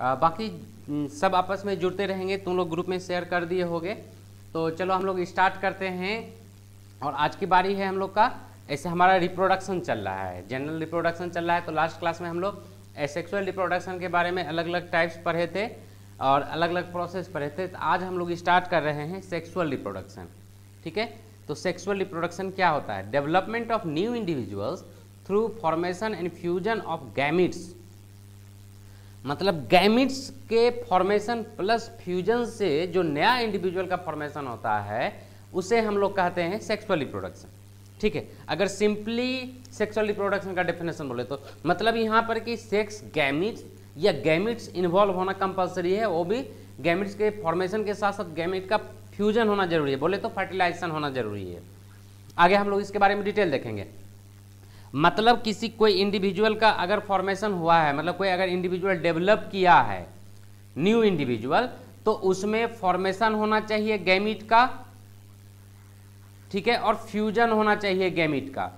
बाकी सब आपस में जुड़ते रहेंगे तुम लोग ग्रुप में शेयर कर दिए होगे तो चलो हम लोग स्टार्ट करते हैं और आज की बारी है हम लोग का ऐसे हमारा रिप्रोडक्शन चल रहा है जनरल रिप्रोडक्शन चल रहा है तो लास्ट क्लास में हम लोग सेक्सुअल रिप्रोडक्शन के बारे में अलग अलग टाइप्स पढ़े थे और अलग अलग प्रोसेस पढ़े थे तो आज हम लोग स्टार्ट कर रहे हैं सेक्सुअल रिप्रोडक्शन ठीक है तो सेक्सुअल रिप्रोडक्शन क्या होता है development of new individuals through formation and fusion of gametes मतलब गैमिट्स के फॉर्मेशन प्लस फ्यूजन से जो नया इंडिविजुअल का फॉर्मेशन होता है उसे हम लोग कहते हैं सेक्सुअल रिप्रोडक्शन ठीक है अगर सिंपली सेक्सुअल रिप्रोडक्शन का डेफिनेशन बोले तो मतलब यहाँ पर कि सेक्स गैमिट्स या गैमिट्स इन्वॉल्व होना कंपलसरी है वो भी गैमिट्स के फॉर्मेशन के साथ साथ गैमिट का फ्यूजन होना जरूरी है बोले तो फर्टिलाइजेशन होना जरूरी है आगे हम लोग इसके बारे में डिटेल देखेंगे मतलब किसी कोई इंडिविजुअल का अगर फॉर्मेशन हुआ है मतलब कोई अगर इंडिविजुअल डेवलप किया है न्यू इंडिविजुअल तो उसमें फॉर्मेशन होना चाहिए गैमिट का ठीक है और फ्यूजन होना चाहिए गैमिट का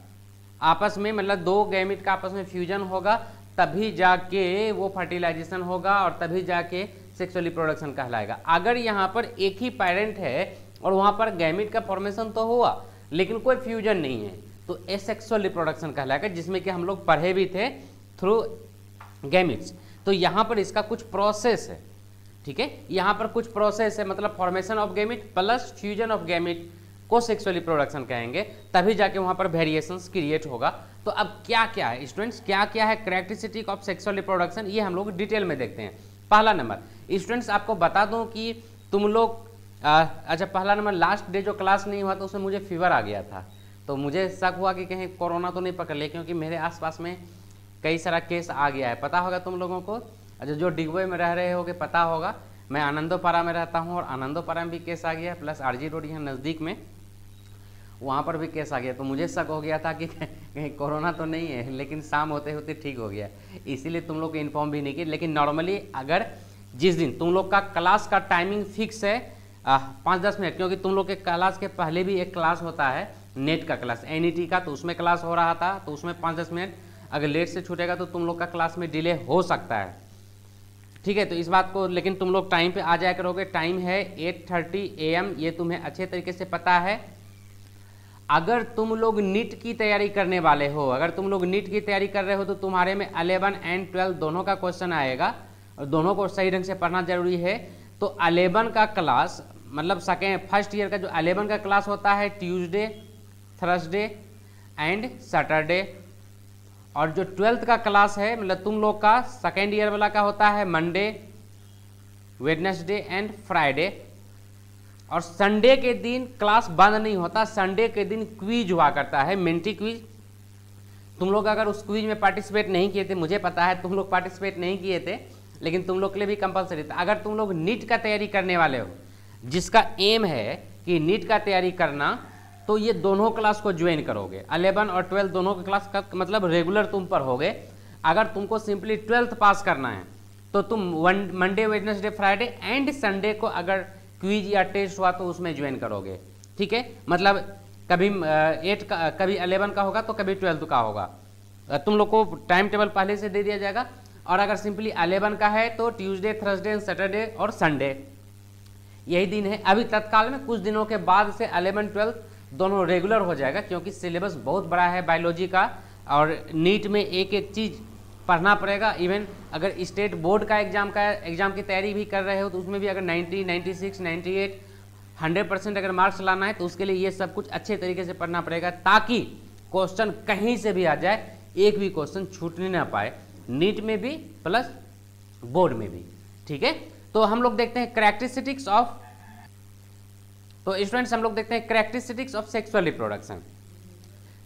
आपस में मतलब दो गैमिट का आपस में फ्यूजन होगा तभी जाके वो फर्टिलाइजेशन होगा और तभी जाके सेक्सुअली प्रोडक्शन कहलाएगा अगर यहाँ पर एक ही पेरेंट है और वहाँ पर गैमिट का फॉर्मेशन तो हुआ लेकिन कोई फ्यूजन नहीं है तो एसेक्सुअल रिप्रोडक्शन कहलाएगा जिसमें कि हम लोग पढ़े भी थे थ्रू गैमिट्स तो यहाँ पर इसका कुछ प्रोसेस है ठीक है यहाँ पर कुछ प्रोसेस है मतलब formation of gamete plus fusion of gamete को सेक्सुअल रिप्रोडक्शन कहेंगे तभी जाके वहाँ पर वेरिएशन क्रिएट होगा तो अब क्या क्या है स्टूडेंट्स क्या क्या है करेक्टरिस्टिक ऑफ सेक्सुअल रिप्रोडक्शन ये हम लोग डिटेल में देखते हैं पहला नंबर स्टूडेंट्स आपको बता दूँ कि तुम लोग अच्छा पहला नंबर लास्ट डे जो क्लास नहीं हुआ था उसमें मुझे फीवर आ गया था तो मुझे शक हुआ कि कहीं कोरोना तो नहीं पकड़ ले क्योंकि मेरे आसपास में कई सारा केस आ गया है पता होगा तुम लोगों को अच्छा जो डिगवे में रह रहे हो गए पता होगा मैं आनंदोपारा में रहता हूँ और आनंदोपारा में भी केस आ गया है प्लस आरजी रोड यहाँ नज़दीक में वहाँ पर भी केस आ गया तो मुझे शक हो गया था कि कहीं कोरोना तो नहीं है लेकिन शाम होते होते ठीक हो गया इसीलिए तुम लोग को इन्फॉर्म भी नहीं किया लेकिन नॉर्मली अगर जिस दिन तुम लोग का क्लास का टाइमिंग फिक्स है पाँच दस मिनट क्योंकि तुम लोग के क्लास के पहले भी एक क्लास होता है नेट का क्लास एन e का तो उसमें क्लास हो रहा था तो उसमें पाँच दस मिनट अगर लेट से छूटेगा तो तुम लोग का क्लास में डिले हो सकता है ठीक है तो इस बात को लेकिन तुम लोग टाइम पे आ जाया करोगे टाइम है 8:30 थर्टी एम ये तुम्हें अच्छे तरीके से पता है अगर तुम लोग नीट की तैयारी करने वाले हो अगर तुम लोग नीट की तैयारी कर रहे हो तो तुम्हारे में अलेवन एंड ट्वेल्व दोनों का क्वेश्चन आएगा और दोनों को सही ढंग से पढ़ना जरूरी है तो अलेवन का क्लास मतलब सके फर्स्ट ईयर का जो अलेवन का क्लास होता है ट्यूजडे थर्सडे एंड सैटरडे और जो ट्वेल्थ का क्लास है मतलब तुम लोग का सेकेंड ईयर वाला का होता है मंडे वेडनेसडे एंड फ्राइडे और संडे के दिन क्लास बंद नहीं होता संडे के दिन क्विज हुआ करता है मेंटी क्विज तुम लोग अगर उस क्विज में पार्टिसिपेट नहीं किए थे मुझे पता है तुम लोग पार्टिसिपेट नहीं किए थे लेकिन तुम लोग के लिए भी कंपलसरी था अगर तुम लोग नीट का तैयारी करने वाले हो जिसका एम है कि नीट का तैयारी करना तो ये दोनों क्लास को ज्वाइन करोगे अलेवन और ट्वेल्थ दोनों का क्लास का मतलब रेगुलर तुम पर होगे अगर तुमको सिंपली ट्वेल्थ पास करना है तो तुम one Monday Wednesday Friday and Sunday को अगर क्विज या टेस्ट हुआ तो उसमें ज्वाइन करोगे ठीक है मतलब कभी एट का कभी अलेवन का होगा तो कभी ट्वेल्थ का होगा तुम लोग को टाइम टेबल पहले से दे दिया जाएगा और अगर सिंपली अलेवन का है तो ट्यूजडे थर्सडे सैटरडे और संडे यही दिन है अभी तत्काल में कुछ दिनों के बाद से अलेवन ट्वेल्थ दोनों रेगुलर हो जाएगा क्योंकि सिलेबस बहुत बड़ा है बायोलॉजी का और नीट में एक एक चीज़ पढ़ना पड़ेगा इवन अगर स्टेट बोर्ड का एग्ज़ाम का एग्ज़ाम की तैयारी भी कर रहे हो तो उसमें भी अगर 90, 96, 98, 100 परसेंट अगर मार्क्स लाना है तो उसके लिए ये सब कुछ अच्छे तरीके से पढ़ना पड़ेगा ताकि क्वेश्चन कहीं से भी आ जाए एक भी क्वेश्चन छूटने ना पाए नीट में भी प्लस बोर्ड में भी ठीक है तो हम लोग देखते हैं करैक्टरिस्टिक्स ऑफ तो स्टूडेंट्स हम लोग देखते हैं करेक्टरिस्टिक्स ऑफ सेक्सुअल रिप्रोडक्शन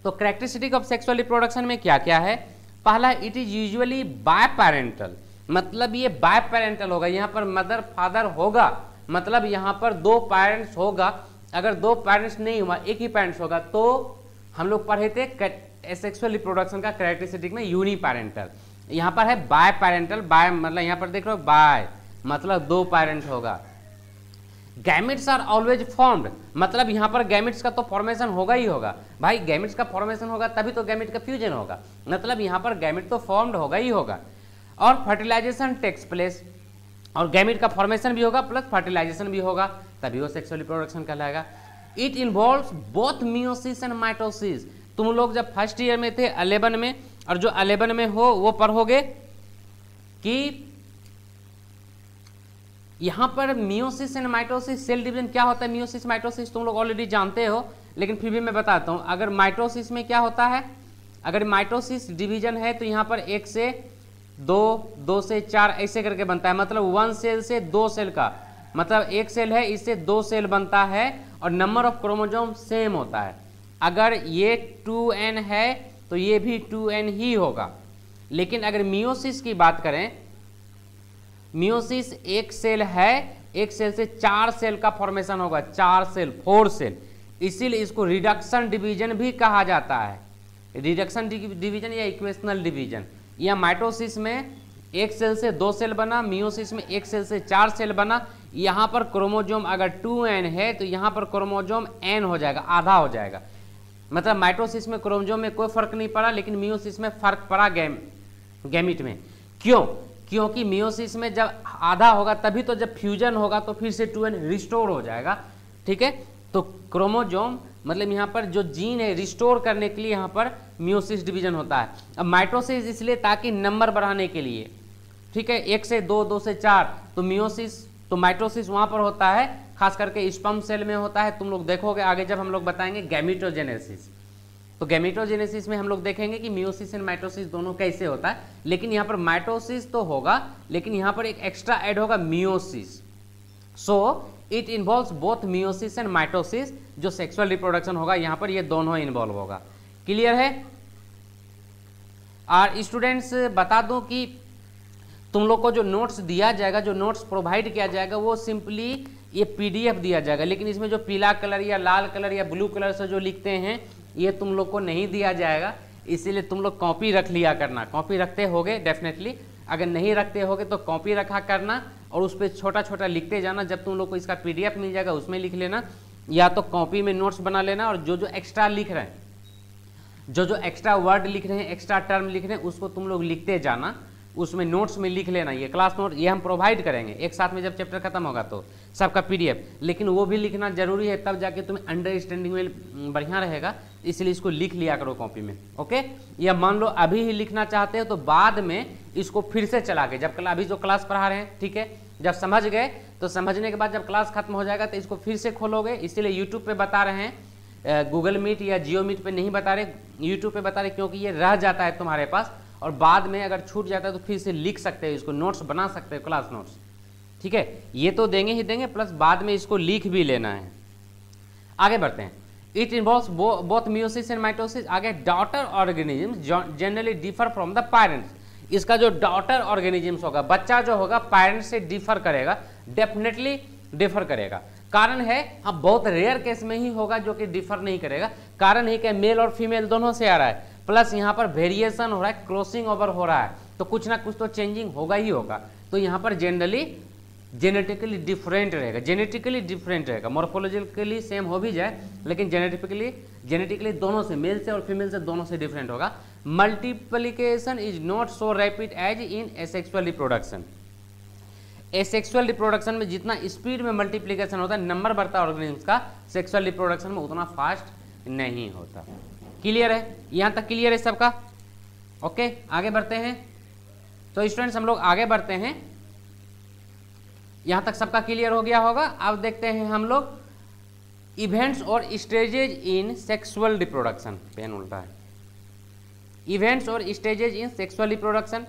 तो करेक्टरिस्टिक ऑफ सेक्सुअल रिप्रोडक्शन में क्या क्या है पहला it is usually biparental मतलब ये बाय पेरेंटल होगा यहाँ पर मदर फादर होगा मतलब यहाँ पर दो पेरेंट्स होगा अगर दो पेरेंट्स नहीं हुआ एक ही पेरेंट्स होगा तो हम लोग पढ़े थे सेक्सुअल रिप्रोडक्शन का करेक्टरिस्टिक में यूनि पेरेंटल यहाँ पर है बाय पेरेंटल बाय मतलब यहाँ पर देख लो बाय मतलब दो पेरेंट्स होगा गैमिट्स आर ऑलवेज फॉर्म्ड मतलब यहाँ पर गैमिट्स का तो फॉर्मेशन होगा ही होगा भाई गैमिट्स का फॉर्मेशन होगा तभी तो गैमिट का फ्यूजन होगा मतलब यहाँ पर गैमिट तो फॉर्म्ड होगा ही होगा और फर्टिलाइजेशन टेक्स प्लेस और गैमिट का फॉर्मेशन भी होगा प्लस फर्टिलाइजेशन भी होगा तभी वो सेक्सुअल रिप्रोडक्शन कहलाएगा it involve both meiosis and mitosis तुम लोग जब फर्स्ट ईयर में थे अलेवन में और जो अलेवन में हो वो पढ़ोगे कि यहाँ पर meiosis and mitosis cell division क्या होता है मियोसिस माइटोसिस तुम लोग ऑलरेडी जानते हो लेकिन फिर भी मैं बताता हूँ अगर माइटोसिस में क्या होता है अगर माइटोसिस डिवीजन है तो यहाँ पर एक से दो दो से चार ऐसे करके बनता है मतलब वन सेल से दो सेल का मतलब एक सेल है इससे दो सेल बनता है और नंबर ऑफ क्रोमोजोम सेम होता है अगर ये टू एन है तो ये भी टू एन ही होगा लेकिन अगर मियोसिस की बात करें मियोसिस एक सेल है एक सेल से चार सेल का फॉर्मेशन होगा चार सेल फोर सेल इसीलिए इसको रिडक्शन डिवीजन भी कहा जाता है रिडक्शन डिवीजन या इक्वेशनल डिवीजन या माइटोसिस में एक सेल से दो सेल बना मियोसिस में एक सेल से चार सेल बना यहाँ पर क्रोमोजोम अगर टू एन है तो यहाँ पर क्रोमोजोम एन हो जाएगा आधा हो जाएगा मतलब माइटोसिस में क्रोमोजोम में कोई फर्क नहीं पड़ा लेकिन मियोसिस में फर्क पड़ा गैम गैमिट में क्यों क्योंकि मियोसिस में जब आधा होगा तभी तो जब फ्यूजन होगा तो फिर से टू एन रिस्टोर हो जाएगा ठीक है तो क्रोमोजोम मतलब यहाँ पर जो जीन है रिस्टोर करने के लिए यहाँ पर म्यूसिस डिवीजन होता है अब माइटोसिस इसलिए ताकि नंबर बढ़ाने के लिए ठीक है एक से दो दो से चार तो म्यूसिस तो माइटोसिस वहाँ पर होता है खास करके स्पम सेल में होता है तुम लोग देखोगे आगे जब हम लोग बताएंगे गैमिटोजेनेसिस तो गैमिटोजेनेसिस में हम लोग देखेंगे कि मियोसिस एंड माइटोसिस दोनों कैसे होता है लेकिन यहाँ पर माइटोसिस तो होगा लेकिन यहाँ पर एक एक्स्ट्रा एड होगा meiosis so it involve both meiosis and mitosis जो सेक्सुअल रिप्रोडक्शन होगा यहाँ पर ये दोनों इन्वॉल्व होगा क्लियर है और स्टूडेंट्स बता दूं कि तुम लोग को जो नोट्स दिया जाएगा जो नोट्स प्रोवाइड किया जाएगा वो सिंपली ये पीडीएफ दिया जाएगा लेकिन इसमें जो पीला कलर या लाल कलर या ब्लू कलर से जो लिखते हैं ये तुम लोग को नहीं दिया जाएगा इसीलिए तुम लोग कॉपी रख लिया करना कॉपी रखते होगे डेफिनेटली अगर नहीं रखते होगे तो कॉपी रखा करना और उस पर छोटा छोटा लिखते जाना जब तुम लोग को इसका पी मिल जाएगा उसमें लिख लेना या तो कॉपी में नोट्स बना लेना और जो जो एक्स्ट्रा लिख रहे हैं जो जो एक्स्ट्रा वर्ड लिख रहे हैं एक्स्ट्रा टर्म लिख रहे हैं उसको तुम लोग लिखते जाना उसमें नोट्स में लिख लेना ये क्लास नोट ये हम प्रोवाइड करेंगे एक साथ में जब चैप्टर खत्म होगा तो सबका पीडीएफ लेकिन वो भी लिखना जरूरी है तब जाके तुम्हें अंडरस्टैंडिंग में बढ़िया रहेगा इसलिए इसको लिख लिया करो कॉपी में ओके या मान लो अभी ही लिखना चाहते हो तो बाद में इसको फिर से चला के जब कल अभी जो क्लास पढ़ा रहे हैं ठीक है जब समझ गए तो समझने के बाद जब क्लास खत्म हो जाएगा तो इसको फिर से खोलोगे इसीलिए यूट्यूब पे बता रहे हैं गूगल मीट या जियो मीट पे नहीं बता रहे यूट्यूब पे बता रहे क्योंकि ये रह जाता है तुम्हारे पास और बाद में अगर छूट जाता है तो फिर से लिख सकते हैं इसको नोट्स बना सकते हैं क्लास नोट्स ठीक है ये तो देंगे ही देंगे प्लस बाद में इसको लिख भी लेना है आगे बढ़ते हैं it involve both meiosis and mitosis आगे daughter organism generally differ from the parents इसका जो डॉटर ऑर्गेनिजम्स होगा बच्चा जो होगा पेरेंट्स से डिफर करेगा डेफिनेटली डिफर करेगा कारण है हाँ बहुत रेयर केस में ही होगा जो कि डिफर नहीं करेगा कारण है कि मेल और फीमेल दोनों से आ रहा है प्लस यहाँ पर वेरिएशन हो रहा है क्रॉसिंग ओवर हो रहा है तो कुछ ना कुछ तो चेंजिंग होगा ही होगा तो यहाँ पर जनरली जेनेटिकली डिफरेंट रहेगा जेनेटिकली डिफरेंट रहेगा मोर्फोलॉजिकली सेम हो भी जाए लेकिन जेनेटिकली जेनेटिकली दोनों से मेल से और फीमेल से दोनों से डिफरेंट होगा multiplication is not so rapid as in asexual reproduction asexual reproduction में जितना स्पीड में मल्टीप्लीकेशन होता है नंबर बढ़ता है ऑर्गेनिज्म का सेक्सुअल रिप्रोडक्शन में उतना फास्ट नहीं होता क्लियर है यहाँ तक क्लियर है सबका ओके आगे बढ़ते हैं तो स्टूडेंट्स हम लोग आगे बढ़ते हैं यहाँ तक सबका क्लियर हो गया होगा अब देखते हैं हम लोग इवेंट्स और स्टेजेज इन सेक्सुअल रिप्रोडक्शन पेन उल्टा है इवेंट्स और स्टेजेज इन सेक्सुअल रिप्रोडक्शन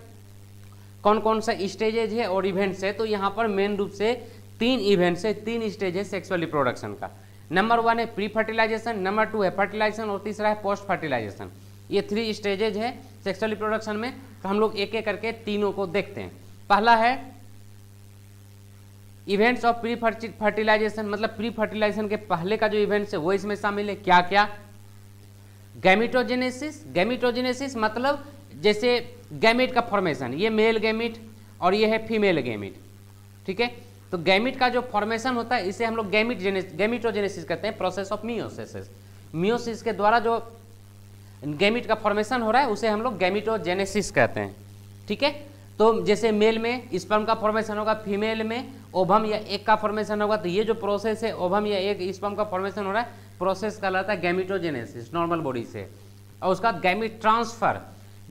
कौन कौन सा स्टेजेज है और इवेंट्स है तो यहाँ पर मेन रूप से तीन इवेंट्स है तीन स्टेज है सेक्सुअल रिप्रोडक्शन का नंबर वन है प्री फर्टिलाइजेशन नंबर टू है फर्टिलाइजेशन और तीसरा है पोस्ट फर्टिलाइजेशन ये थ्री स्टेजेज है सेक्सुअल रिप्रोडक्शन में तो हम लोग एक एक करके तीनों को देखते हैं पहला है इवेंट्स ऑफ प्री फर्टिलाइजेशन मतलब प्री फर्टिलाइजेशन के पहले का जो इवेंट्स है वो इसमें शामिल है क्या क्या गैमिटोजेनेसिस गैमिटोजेनेसिस मतलब जैसे गैमिट का फॉर्मेशन ये मेल गैमिट और ये है फीमेल गैमिट ठीक है तो गैमिट का जो फॉर्मेशन होता है इसे हम लोग गैमिट गैमिटोजेनेसिस कहते हैं प्रोसेस ऑफ मियोसेसिस मियोसिस के द्वारा जो गैमिट का फॉर्मेशन हो रहा है उसे हम लोग गैमिटोजेनेसिस कहते हैं ठीक है तो जैसे मेल में स्पर्म का फॉर्मेशन होगा फीमेल में ओभम या एक का फॉर्मेशन होगा तो ये जो प्रोसेस है ओभम या एक स्पर्म का फॉर्मेशन हो रहा है प्रोसेस कहलाता है गैमिटोजेनेसिस नॉर्मल बॉडी से और उसका गैमिट ट्रांसफर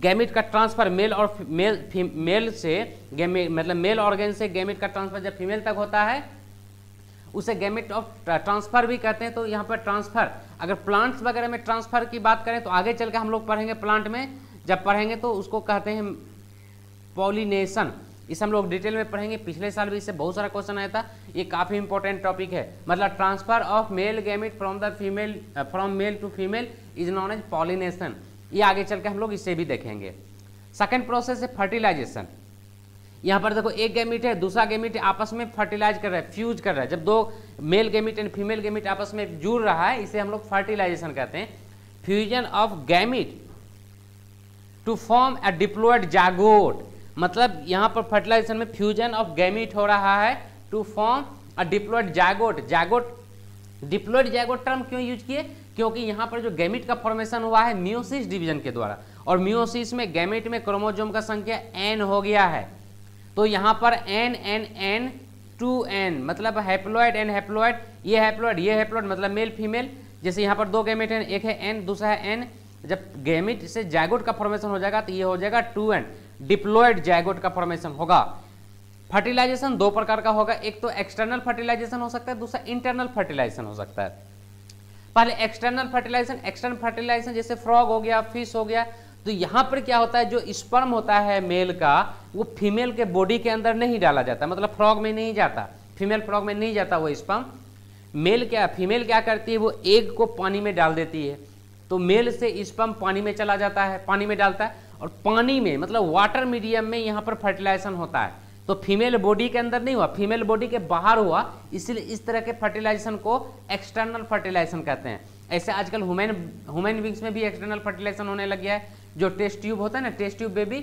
गैमिट का ट्रांसफर मेल और मेल मेल से गैमेट मतलब मेल ऑर्गेन से गैमिट का ट्रांसफर जब फीमेल तक होता है उसे गैमिट ऑफ ट्रांसफर भी कहते हैं तो यहाँ पर ट्रांसफर अगर प्लांट्स वगैरह में ट्रांसफर की बात करें तो आगे चल के हम लोग पढ़ेंगे प्लांट में जब पढ़ेंगे तो उसको कहते हैं पॉलिनेशन इसे हम लोग डिटेल में पढ़ेंगे पिछले साल भी इससे बहुत सारा क्वेश्चन आया था ये काफ़ी इंपॉर्टेंट टॉपिक है मतलब transfer of male gamete from the female from male to female is known as pollination ये आगे चल के हम लोग इसे भी देखेंगे सेकेंड प्रोसेस है फर्टिलाइजेशन यहाँ पर देखो एक गेमिट है दूसरा गेमिट आपस में फर्टिलाइज कर रहा है फ्यूज कर रहा है जब दो male gamete and female gamete आपस में जुड़ रहा है इसे हम लोग फर्टिलाइजेशन कहते हैं fusion of gamete to form a diploid zygote मतलब यहाँ पर फर्टिलाइजेशन में फ्यूजन ऑफ गैमिट हो रहा है to form a diploid zygote zygote diploid zygote term क्यों यूज किए क्योंकि यहाँ पर जो गैमिट का फॉर्मेशन हुआ है म्योसिस डिवीजन के द्वारा और म्योसिस में गैमिट में क्रोमोजोम का संख्या एन हो गया है तो यहाँ पर N N N two N मतलब हैप्लॉयड एन हैप्लॉयड ये हैप्लॉयड ये हैप्लॉयड मतलब मेल फीमेल जैसे यहाँ पर दो गैमिट हैं एक है एन दूसरा है एन जब गैमिट से जैगोट का फॉर्मेशन हो जाएगा तो ये हो जाएगा टू एन डिप्लोइड जैगोट का फॉर्मेशन होगा फर्टिलाइजेशन दो प्रकार का होगा एक तो एक्सटर्नल फर्टिलाइजेशन हो सकता है दूसरा इंटरनल फर्टिलाइजेशन हो सकता है पहले एक्सटर्नल फर्टिलाइजेशन एक्सटर्नल फर्टिलाइजेशन जैसे फ्रॉग हो गया फिश हो गया तो यहाँ पर क्या होता है जो स्पर्म होता है मेल का वो फीमेल के बॉडी के अंदर नहीं डाला जाता मतलब फ्रॉग में नहीं जाता फीमेल फ्रॉग में नहीं जाता वो स्पर्म मेल क्या फीमेल क्या करती है वो एग को पानी में डाल देती है तो मेल से स्पर्म पानी में चला जाता है पानी में डालता है और पानी में मतलब वाटर मीडियम में यहाँ पर फर्टिलाइजेशन होता है तो फीमेल बॉडी के अंदर नहीं हुआ फीमेल बॉडी के बाहर हुआ इसलिए इस तरह के फर्टिलाइजेशन को एक्सटर्नल फर्टिलाइजेशन कहते हैं ऐसे आजकल हुमेन हुमेन विंग्स में भी एक्सटर्नल फर्टिलाइजेशन होने लग गया है जो टेस्ट ट्यूब होता है ना टेस्ट ट्यूब बेबी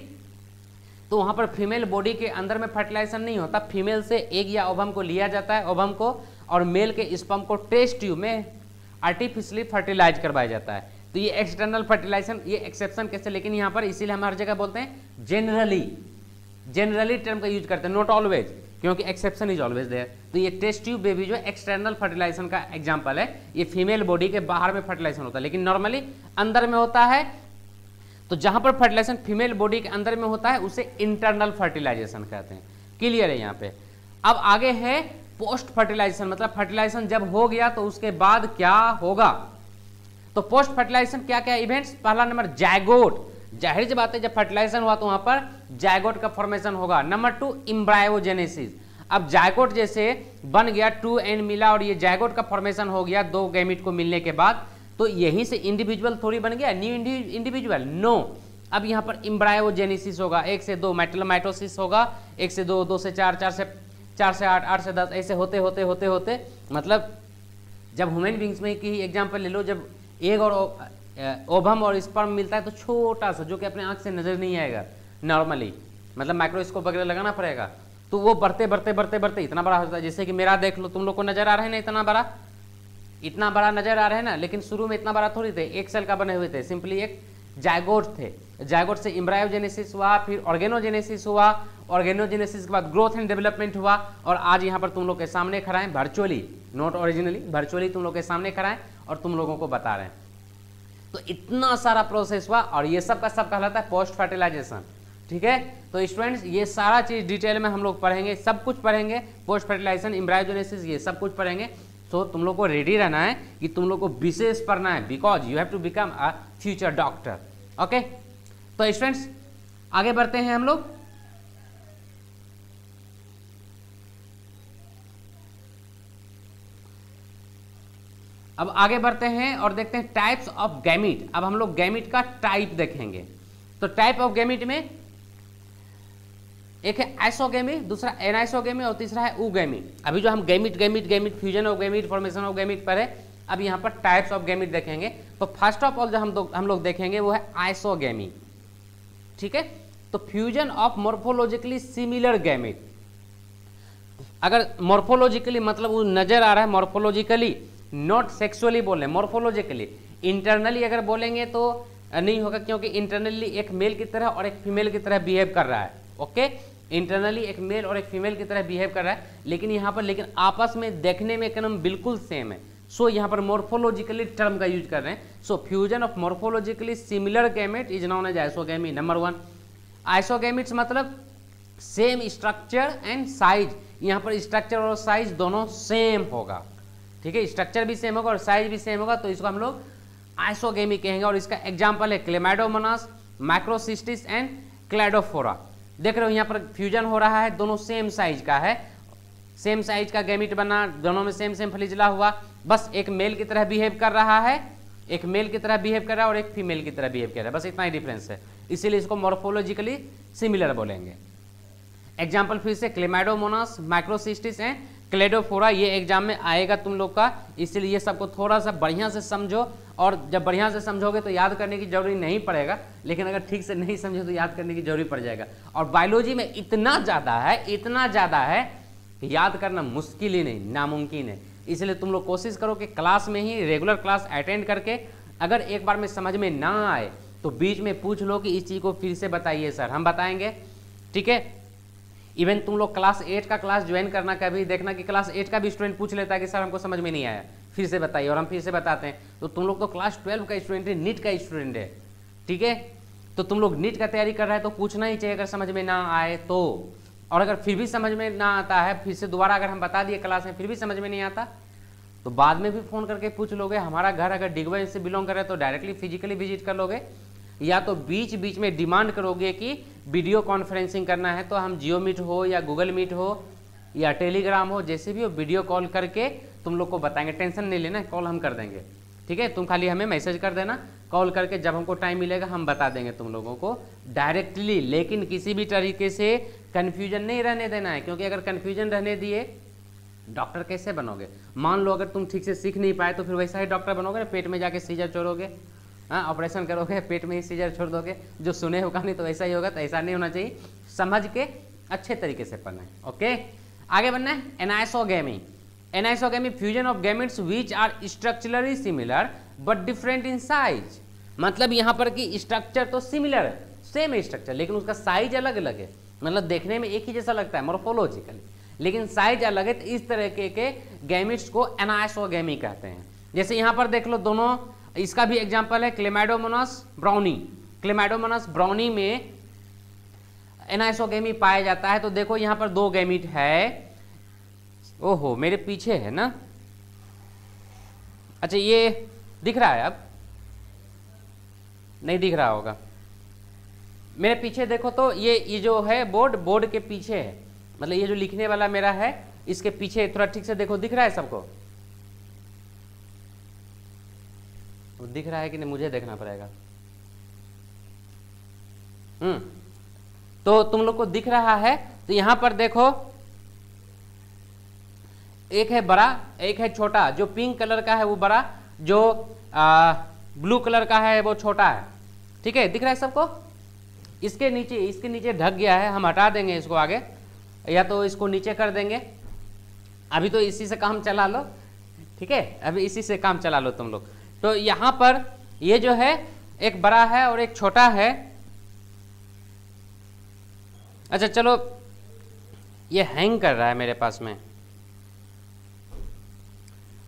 तो वहां पर फीमेल बॉडी के अंदर में फर्टिलाइजेशन नहीं होता फीमेल से एग या ओवम को लिया जाता है ओवम को और मेल के स्पम को टेस्ट ट्यूब में आर्टिफिशियली फर्टिलाइज करवाया जाता है तो ये एक्सटर्नल फर्टिलाइजेशन ये एक्सेप्शन कैसे लेकिन यहाँ पर इसीलिए हम हर जगह बोलते हैं जनरली जनरली टर्म का यूज करते हैं नॉट ऑलवेज क्योंकि एक्सेप्शन इज ऑलवेज देयर तो ये टेस्ट ट्यूब बेबी जो एक्सटर्नल फर्टिलाइजेशन का एग्जाम्पल है ये फीमेल बॉडी के बाहर में फर्टिलाइजेशन होता है लेकिन नॉर्मली अंदर में होता है तो जहां पर फर्टिलाइजेशन फीमेल बॉडी के अंदर में होता है उसे इंटरनल फर्टिलाइजेशन कहते हैं क्लियर है यहाँ पे अब आगे है पोस्ट फर्टिलाइजेशन मतलब फर्टिलाइजेशन जब हो गया तो उसके बाद क्या होगा तो पोस्ट फर्टिलाइजेशन क्या क्या इवेंट्स पहला नंबर जैगोट जाहिर सी बात है जब फर्टिलाइजेशन हुआ तो वहां पर जायगोट का फॉर्मेशन होगा नंबर टू इम्ब्रायोजेनेसिस अब जायगोट जैसे बन गया टू एंड मिला और ये जायगोट का फॉर्मेशन हो गया दो गैमिट को मिलने के बाद तो यहीं से इंडिविजुअल थोड़ी बन गया न्यू इंडिविजुअल नो अब यहाँ पर इम्ब्रायोजेनेसिस होगा एक से दो मेटलमाइटोसिस होगा एक से दो दो से चार चार से चार से आठ आठ से दस ऐसे होते होते होते होते मतलब जब ह्यूमन बींग्स में की एग्जाम्पल ले लो जब एग और ओभम और स्पर्म मिलता है तो छोटा सा जो कि अपने आँख से नज़र नहीं आएगा नॉर्मली मतलब माइक्रोस्कोप वगैरह लगाना पड़ेगा तो वो बढ़ते बढ़ते बढ़ते बढ़ते इतना बड़ा होता है जैसे कि मेरा देख लो तुम लोग को नज़र आ रहा है ना इतना बड़ा इतना बड़ा नज़र आ रहा है ना लेकिन शुरू में इतना बड़ा थोड़ी थे एक सेल का बने हुए थे सिंपली एक जायगोट थे जायगोट से इम्ब्रायोजेनेसिस हुआ फिर ऑर्गेनोजेनेसिस हुआ ऑर्गेनोजेनेसिस के बाद ग्रोथ एंड डेवलपमेंट हुआ और आज यहाँ पर तुम लोग के सामने खड़ा है वर्चुअली नॉट ओरिजिनली वर्चुअली तुम लोग के सामने खड़ा है और तुम लोगों को बता रहे हैं तो इतना सारा प्रोसेस हुआ और ये सब का सब कहलाता है पोस्ट फर्टिलाइजेशन ठीक है तो स्टूडेंट्स ये सारा चीज़ डिटेल में हम लोग पढ़ेंगे सब कुछ पढ़ेंगे पोस्ट फर्टिलाइजेशन इम्ब्रायोजेनेसिस ये सब कुछ पढ़ेंगे सो तो तुम लोग को रेडी रहना है कि तुम लोग को विशेष पढ़ना है because you have to become a future doctor okay तो स्टूडेंट्स आगे बढ़ते हैं हम लोग अब आगे बढ़ते हैं और देखते हैं टाइप्स ऑफ गैमिट अब हम लोग गैमिट का टाइप देखेंगे तो टाइप ऑफ गैमिट में एक है आइसोगेमी दूसरा एनाइसोगेमी और तीसरा है उगेमी अभी जो हम gamete gamete gamete fusion of gamete formation of gamete पर है अब यहाँ पर टाइप्स ऑफ गेमिट देखेंगे तो फर्स्ट ऑफ ऑल जो हम हम लोग देखेंगे वो है आइसोगेमी ठीक है तो fusion of morphologically similar gamete अगर मोर्फोलॉजिकली मतलब वो नजर आ रहा है मोर्फोलॉजिकली नॉट सेक्सुअली बोल रहे हैं मोर्फोलॉजिकली इंटरनली अगर बोलेंगे तो नहीं होगा क्योंकि इंटरनली एक मेल की तरह और एक फीमेल की तरह बिहेव कर रहा है ओके इंटरनली एक मेल और एक फीमेल की तरह बिहेव कर रहा है लेकिन यहाँ पर लेकिन आपस में देखने में एकदम बिल्कुल सेम है सो so, यहाँ पर मोर्फोलॉजिकली टर्म का यूज कर रहे हैं so fusion of morphologically similar gamete is known as isogamy number one isogametes मतलब सेम स्ट्रक्चर एंड साइज यहाँ पर स्ट्रक्चर और साइज दोनों सेम होगा ठीक है स्ट्रक्चर भी सेम होगा और साइज भी सेम होगा तो इसको हम लोग आइसोगेमी कहेंगे और इसका एग्जाम्पल है क्लेमाइडोमोनास माइक्रोसिस्टिस एंड क्लाइडोफोरा देख रहे हो यहाँ पर फ्यूजन हो रहा है दोनों सेम साइज का है सेम साइज का गैमिट बना दोनों में सेम सेम फलिजला हुआ बस एक मेल की तरह बिहेव कर रहा है एक मेल की तरह बिहेव कर रहा है और एक फीमेल की तरह बिहेव कर रहा है बस इतना ही डिफरेंस है इसीलिए इसको मोर्फोलॉजिकली सिमिलर बोलेंगे एग्जाम्पल फिर से क्लेमाइडोमोनास माइक्रोसिस्टिस एंड क्लेडोफोरा ये एग्जाम में आएगा तुम लोग का इसीलिए सबको थोड़ा सा बढ़िया से समझो और जब बढ़िया से समझोगे तो याद करने की जरूरी नहीं पड़ेगा लेकिन अगर ठीक से नहीं समझो तो याद करने की जरूरी पड़ जाएगा और बायोलॉजी में इतना ज़्यादा है इतना ज़्यादा है कि याद करना मुश्किल ही नहीं नामुमकिन है इसलिए तुम लोग कोशिश करो कि क्लास में ही रेगुलर क्लास अटेंड करके अगर एक बार में समझ में ना आए तो बीच में पूछ लो कि इस चीज़ को फिर से बताइए सर हम बताएंगे ठीक है इवन तुम लोग क्लास एट का क्लास ज्वाइन करना कभी देखना कि क्लास एट का भी स्टूडेंट पूछ लेता है कि सर हमको समझ में नहीं आया फिर से बताइए और हम फिर से बताते हैं तो तुम लोग तो क्लास ट्वेल्व का स्टूडेंट है नीट का स्टूडेंट है ठीक है तो तुम लोग नीट का तैयारी कर रहे हैं तो पूछना ही चाहिए अगर समझ में ना आए तो और अगर फिर भी समझ में ना आता है फिर से दोबारा अगर हम बता दिए क्लास में फिर भी समझ में नहीं आता तो बाद में भी फ़ोन करके पूछ लोगे हमारा घर अगर डिगवे से बिलोंग कर रहे तो डायरेक्टली फिजिकली विजिट कर लोगे या तो बीच बीच में डिमांड करोगे कि वीडियो कॉन्फ्रेंसिंग करना है तो हम जियो मीट हो या गूगल मीट हो या टेलीग्राम हो जैसे भी हो वीडियो कॉल करके तुम लोग को बताएंगे टेंशन नहीं लेना कॉल हम कर देंगे ठीक है तुम खाली हमें मैसेज कर देना कॉल करके जब हमको टाइम मिलेगा हम बता देंगे तुम लोगों को डायरेक्टली लेकिन किसी भी तरीके से कन्फ्यूजन नहीं रहने देना है क्योंकि अगर कन्फ्यूजन रहने दिए डॉक्टर कैसे बनोगे मान लो अगर तुम ठीक से सीख नहीं पाए तो फिर वैसा ही डॉक्टर बनोगे पेट में जाके सीजर चोरोगे हाँ ऑपरेशन करोगे पेट में ही सीजर छोड़ दोगे जो सुने हो कहानी तो ऐसा ही होगा तो ऐसा नहीं होना चाहिए समझ के अच्छे तरीके से पढ़ना है ओके आगे बनना है गेमी एनाइसोगेमी गेमी fusion of gametes which are structurally similar but different in size मतलब यहाँ पर कि स्ट्रक्चर तो सिमिलर है सेम स्ट्रक्चर लेकिन उसका साइज अलग अलग है मतलब देखने में एक ही जैसा लगता है मोरफोलॉजिकली लेकिन साइज अलग है तो इस तरह के, के गैमिट्स को गेमी कहते हैं जैसे यहाँ पर देख लो दोनों इसका भी एग्जाम्पल है क्लेमाइडोमोनस ब्राउनी क्लेमाइडोमोनस ब्राउनी में एनाइसोगेमी पाया जाता है तो देखो यहाँ पर दो गेमिट है ओहो मेरे पीछे है ना अच्छा ये दिख रहा है अब नहीं दिख रहा होगा मेरे पीछे देखो तो ये ये जो है बोर्ड बोर्ड के पीछे है मतलब ये जो लिखने वाला मेरा है इसके पीछे थोड़ा ठीक से देखो दिख रहा है सबको वो तो दिख रहा है कि नहीं मुझे देखना पड़ेगा हम्म तो तुम लोग को दिख रहा है तो यहां पर देखो एक है बड़ा एक है छोटा जो पिंक कलर का है वो बड़ा जो आ, ब्लू कलर का है वो छोटा है ठीक है दिख रहा है सबको इसके नीचे इसके नीचे ढक गया है हम हटा देंगे इसको आगे या तो इसको नीचे कर देंगे अभी तो इसी से काम चला लो ठीक है अभी इसी से काम चला लो तुम लोग तो यहां पर ये जो है एक बड़ा है और एक छोटा है अच्छा चलो ये हैंग कर रहा है मेरे पास में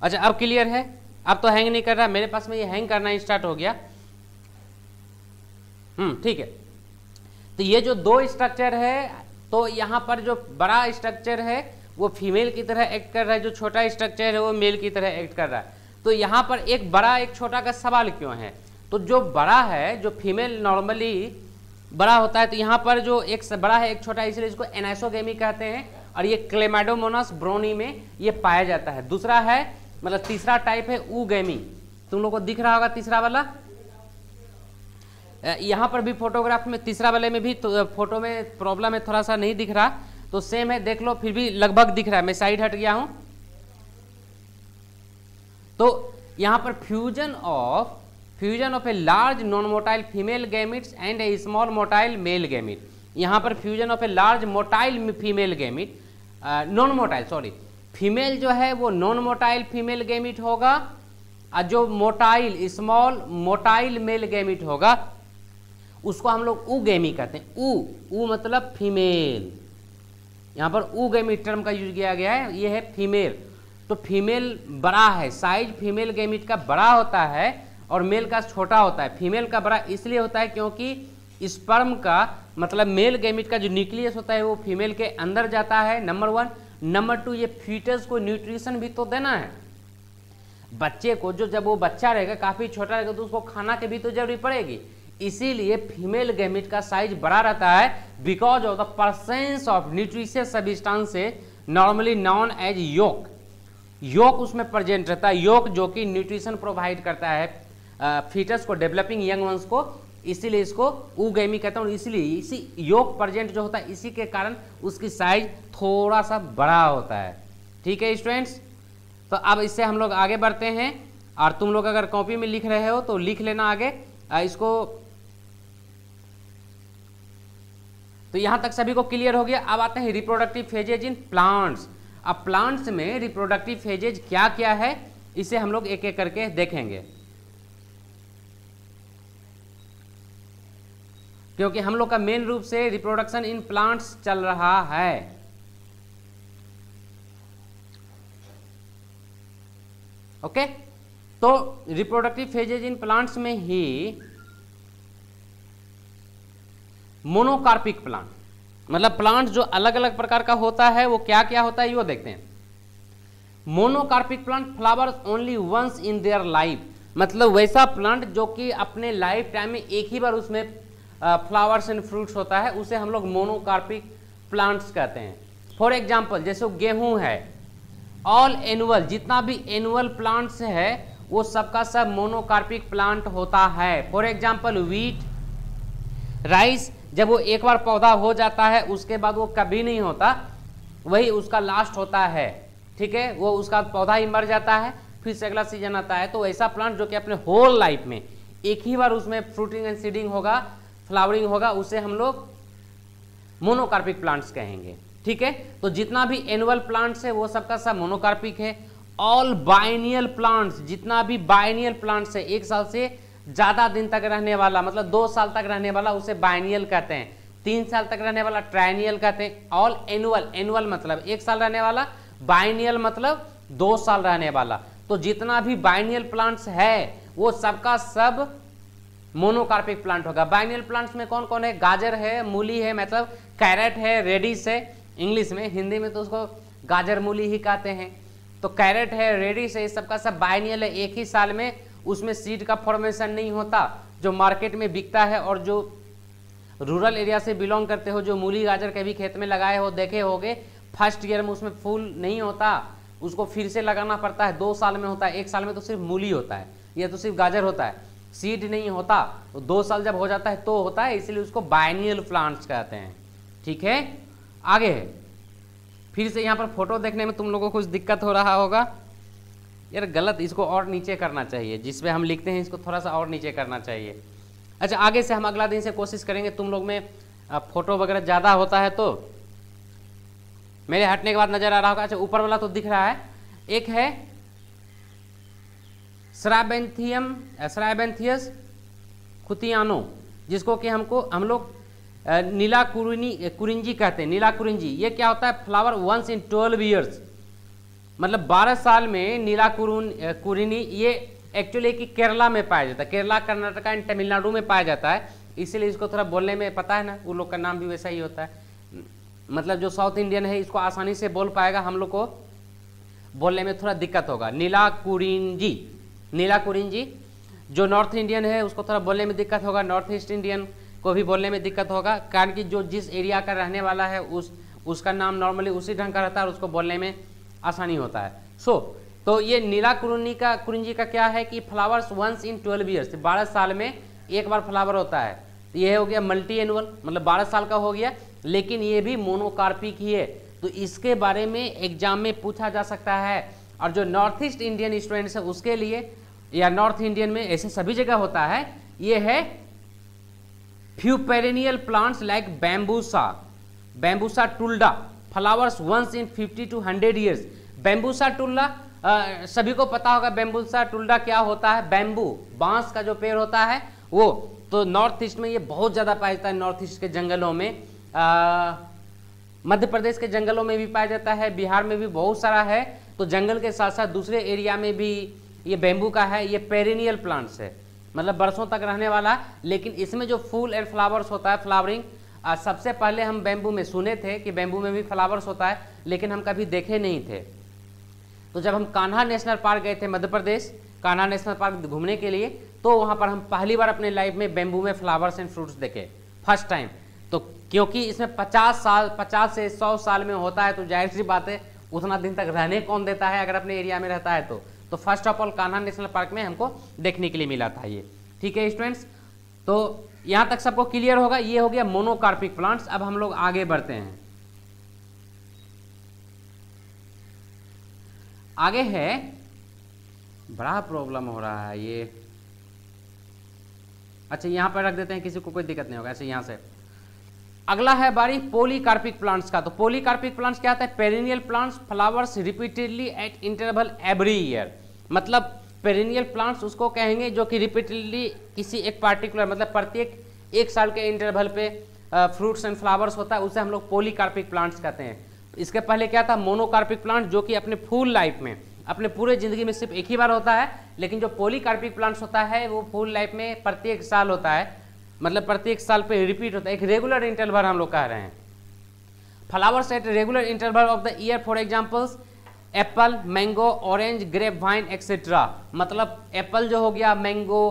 अच्छा अब क्लियर है अब तो हैंग नहीं कर रहा मेरे पास में ये हैंग करना स्टार्ट हो गया हम्म ठीक है तो ये जो दो स्ट्रक्चर है तो यहां पर जो बड़ा स्ट्रक्चर है वो फीमेल की तरह एक्ट कर रहा है जो छोटा स्ट्रक्चर है वो मेल की तरह एक्ट कर रहा है तो यहाँ पर एक बड़ा एक छोटा का सवाल क्यों है तो जो बड़ा है जो फीमेल नॉर्मली बड़ा होता है तो यहाँ पर जो एक बड़ा है एक छोटा इसलिए इसको एनाइसोगेमी कहते हैं और ये क्लेमाडोमोनस ब्रोनी में ये पाया जाता है दूसरा है मतलब तीसरा टाइप है ऊगेमी तुम लोग को दिख रहा होगा तीसरा वाला यहाँ पर भी फोटोग्राफ में तीसरा वाले में भी तो फोटो में प्रॉब्लम है थोड़ा सा नहीं दिख रहा तो सेम है देख लो फिर भी लगभग दिख रहा है मैं साइड हट गया हूँ तो यहाँ पर fusion of fusion of a large non motile female gametes and a small motile male gamete यहाँ पर fusion of a large motile female gamete non motile sorry female जो है वो नॉन मोटाइल फीमेल गैमिट होगा और जो motile small motile male gamete होगा उसको हम लोग ऊ गैमी कहते हैं ऊ ऊ मतलब फीमेल यहाँ पर ऊ गैमिट टर्म का यूज किया गया है ये है फीमेल तो फीमेल बड़ा है साइज फीमेल गेमिट का बड़ा होता है और मेल का छोटा होता है फीमेल का बड़ा इसलिए होता है क्योंकि स्पर्म का मतलब मेल गेमिट का जो न्यूक्लियस होता है वो फीमेल के अंदर जाता है नंबर वन नंबर टू ये फीटस को न्यूट्रिशन भी तो देना है बच्चे को जो जब वो बच्चा रहेगा काफ़ी छोटा रहेगा तो उसको खाना के भी तो जरूरी पड़ेगी इसीलिए फीमेल गैमिट का साइज बड़ा रहता है because of the presence of nutritious substance से normally known as yolk yolk उसमें प्रेजेंट रहता है योग जो कि न्यूट्रिशन प्रोवाइड करता है फीटस को डेवलपिंग यंग वंस को इसीलिए इसको उगैमी कहता हूँ इसलिए इसी योग प्रेजेंट जो होता है इसी के कारण उसकी साइज थोड़ा सा बड़ा होता है ठीक है स्टूडेंट्स तो अब इससे हम लोग आगे बढ़ते हैं और तुम लोग अगर कॉपी में लिख रहे हो तो लिख लेना आगे इसको तो यहाँ तक सभी को क्लियर हो गया अब आते हैं रिप्रोडक्टिव फेजेज इन प्लांट्स अब प्लांट्स में रिप्रोडक्टिव फेजेज क्या क्या है इसे हम लोग एक एक करके देखेंगे क्योंकि हम लोग का मेन रूप से रिप्रोडक्शन इन प्लांट्स चल रहा है ओके okay? तो रिप्रोडक्टिव फेजेज इन प्लांट्स में ही मोनोकार्पिक प्लांट मतलब प्लांट जो अलग अलग प्रकार का होता है वो क्या क्या होता है यो देखते हैं monocarpic plant flowers only once in their life मतलब वैसा प्लांट जो कि अपने लाइफ टाइम में एक ही बार उसमें फ्लावर्स एंड फ्रूट्स होता है उसे हम लोग मोनोकार्पिक प्लांट्स कहते हैं फॉर एग्जाम्पल जैसे गेहूँ है ऑल एनुअल जितना भी एनुअल प्लांट्स है वो सबका सब मोनोकार्पिक प्लांट होता है फॉर एग्जाम्पल वीट राइस जब वो एक बार पौधा हो जाता है उसके बाद वो कभी नहीं होता वही उसका लास्ट होता है ठीक है वो उसका पौधा ही मर जाता है फिर से अगला सीजन आता है तो ऐसा प्लांट जो कि अपने होल लाइफ में एक ही बार उसमें फ्रूटिंग एंड सीडिंग होगा फ्लावरिंग होगा उसे हम लोग मोनोकार्पिक प्लांट्स कहेंगे ठीक है तो जितना भी एनुअल प्लांट्स है वो सबका सब मोनोकार्पिक है ऑल बाइनियल प्लांट्स जितना भी बाइनियल प्लांट्स है एक साल से ज़्यादा दिन तक रहने वाला मतलब दो साल तक रहने वाला उसे बाइनियल कहते हैं तीन साल तक रहने वाला ट्राइनियल कहते हैं ऑल एनुअल एनुअल मतलब एक साल रहने वाला बाइनियल मतलब दो साल रहने वाला तो जितना भी बाइनियल प्लांट्स है वो सबका सब, सब मोनोकार्पिक प्लांट होगा बाइनियल प्लांट्स में कौन कौन है गाजर है मूली है मतलब कैरेट है रेडिस है इंग्लिश में हिंदी में तो उसको गाजर मूली ही कहते हैं तो कैरेट है रेडिस है सबका सब, सब बाइनियल है एक ही साल में उसमें सीड का फॉर्मेशन नहीं होता जो मार्केट में बिकता है और जो रूरल एरिया से बिलोंग करते हो जो मूली गाजर कभी खेत में लगाए हो देखे होगे फर्स्ट ईयर में उसमें फूल नहीं होता उसको फिर से लगाना पड़ता है दो साल में होता है एक साल में तो सिर्फ मूली होता है या तो सिर्फ गाजर होता है सीड नहीं होता दो साल जब हो जाता है तो होता है इसलिए उसको बाइनियल प्लांट्स कहते हैं ठीक है आगे है फिर से यहाँ पर फोटो देखने में तुम लोगों को कुछ दिक्कत हो रहा होगा यार गलत इसको और नीचे करना चाहिए जिसमें हम लिखते हैं इसको थोड़ा सा और नीचे करना चाहिए अच्छा आगे से हम अगला दिन से कोशिश करेंगे तुम लोग में फोटो वगैरह ज़्यादा होता है तो मेरे हटने के बाद नज़र आ रहा होगा अच्छा ऊपर वाला तो दिख रहा है एक है श्राबेंथियम श्राबेंथियस खुतियानो जिसको कि हमको हम लोग नीला कुरिनी कुरिंजी कहते हैं नीला कुरिंजी ये क्या होता है flower once in twelve years मतलब 12 साल में नीला कुरुन कुरिनी ये एक्चुअली कि केरला में पाया जाता है केरला कर्नाटका एंड तमिलनाडु में पाया जाता है इसीलिए इसको थोड़ा बोलने में पता है ना उन लोग का नाम भी वैसा ही होता है मतलब जो साउथ इंडियन है इसको आसानी से बोल पाएगा हम लोग को बोलने में थोड़ा दिक्कत होगा नीला जी नीला कुरिंजी जो नॉर्थ इंडियन है उसको थोड़ा बोलने में दिक्कत होगा नॉर्थ ईस्ट इंडियन को भी बोलने में दिक्कत होगा कारण कि जो जिस एरिया का रहने वाला है उस उसका नाम नॉर्मली उसी ढंग का रहता है और उसको बोलने में आसानी होता है सो so, तो ये नीला कुरुनी का कुरुंजी का क्या है कि flowers once in twelve years बारह साल में एक बार फ्लावर होता है तो ये हो गया मल्टी एनुअल मतलब बारह साल का हो गया लेकिन ये भी मोनोकार्पिक ही है तो इसके बारे में एग्जाम में पूछा जा सकता है और जो नॉर्थ ईस्ट इंडियन स्टूडेंट्स है उसके लिए या नॉर्थ इंडियन में ऐसे सभी जगह होता है ये है perennial plants like Bambusa Bambusa tulda flowers once in 50 to 100 years Bambusa tulda सभी को पता होगा बेम्बूसा टुल्डा क्या होता है बैम्बू बांस का जो पेड़ होता है वो तो नॉर्थ ईस्ट में ये बहुत ज़्यादा पाया जाता है नॉर्थ ईस्ट के जंगलों में मध्य प्रदेश के जंगलों में भी पाया जाता है बिहार में भी बहुत सारा है तो जंगल के साथ साथ दूसरे एरिया में भी ये बेम्बू का है ये पेरिनियल प्लांट्स है मतलब बरसों तक रहने वाला लेकिन इसमें जो फूल एंड फ्लावर्स होता है फ्लावरिंग सबसे पहले हम बेम्बू में सुने थे कि बेम्बू में भी फ्लावर्स होता है लेकिन हम कभी देखे नहीं थे तो जब हम कान्हा नेशनल पार्क गए थे मध्य प्रदेश कान्हा नेशनल पार्क घूमने के लिए तो वहाँ पर हम पहली बार अपने लाइफ में बेम्बू में फ्लावर्स एंड फ्रूट्स देखे फर्स्ट टाइम तो क्योंकि इसमें 50 साल 50 से 100 साल में होता है तो जाहिर सी बात है उतना दिन तक रहने कौन देता है अगर अपने एरिया में रहता है तो तो first of all Kanha National Park में हमको देखने के लिए मिला था ये ठीक है स्टूडेंट्स तो यहाँ तक सबको क्लियर होगा ये हो गया मोनोकार्पिक प्लांट्स अब हम लोग आगे बढ़ते हैं आगे है बड़ा प्रॉब्लम हो रहा है ये अच्छा यहाँ पर रख देते हैं किसी को कोई दिक्कत नहीं होगा ऐसे अच्छा, यहाँ से अगला है बारी पोलीकार्पिक प्लांट्स का तो पोलीकार्पिक प्लांट्स क्या आता है perennial plants flowers repeatedly at interval every year मतलब पेरिनियल प्लांट्स उसको कहेंगे जो कि रिपीटेडली किसी एक पार्टिकुलर मतलब प्रत्येक एक साल के इंटरवल पे फ्रूट्स एंड फ्लावर्स होता है उसे हम लोग पोलीकार्पिक प्लांट्स कहते हैं इसके पहले क्या था मोनोकार्पिक प्लांट जो कि अपने फूल लाइफ में अपने पूरे जिंदगी में सिर्फ एक ही बार होता है लेकिन जो पोलीकार्पिक प्लांट्स होता है वो फूल लाइफ में प्रत्येक साल होता है मतलब प्रत्येक साल पे रिपीट होता है एक रेगुलर इंटरवल हम लोग कह रहे हैं flowers at regular interval of the year for examples apple mango orange grape vine etcetera मतलब एप्पल जो हो गया मैंगो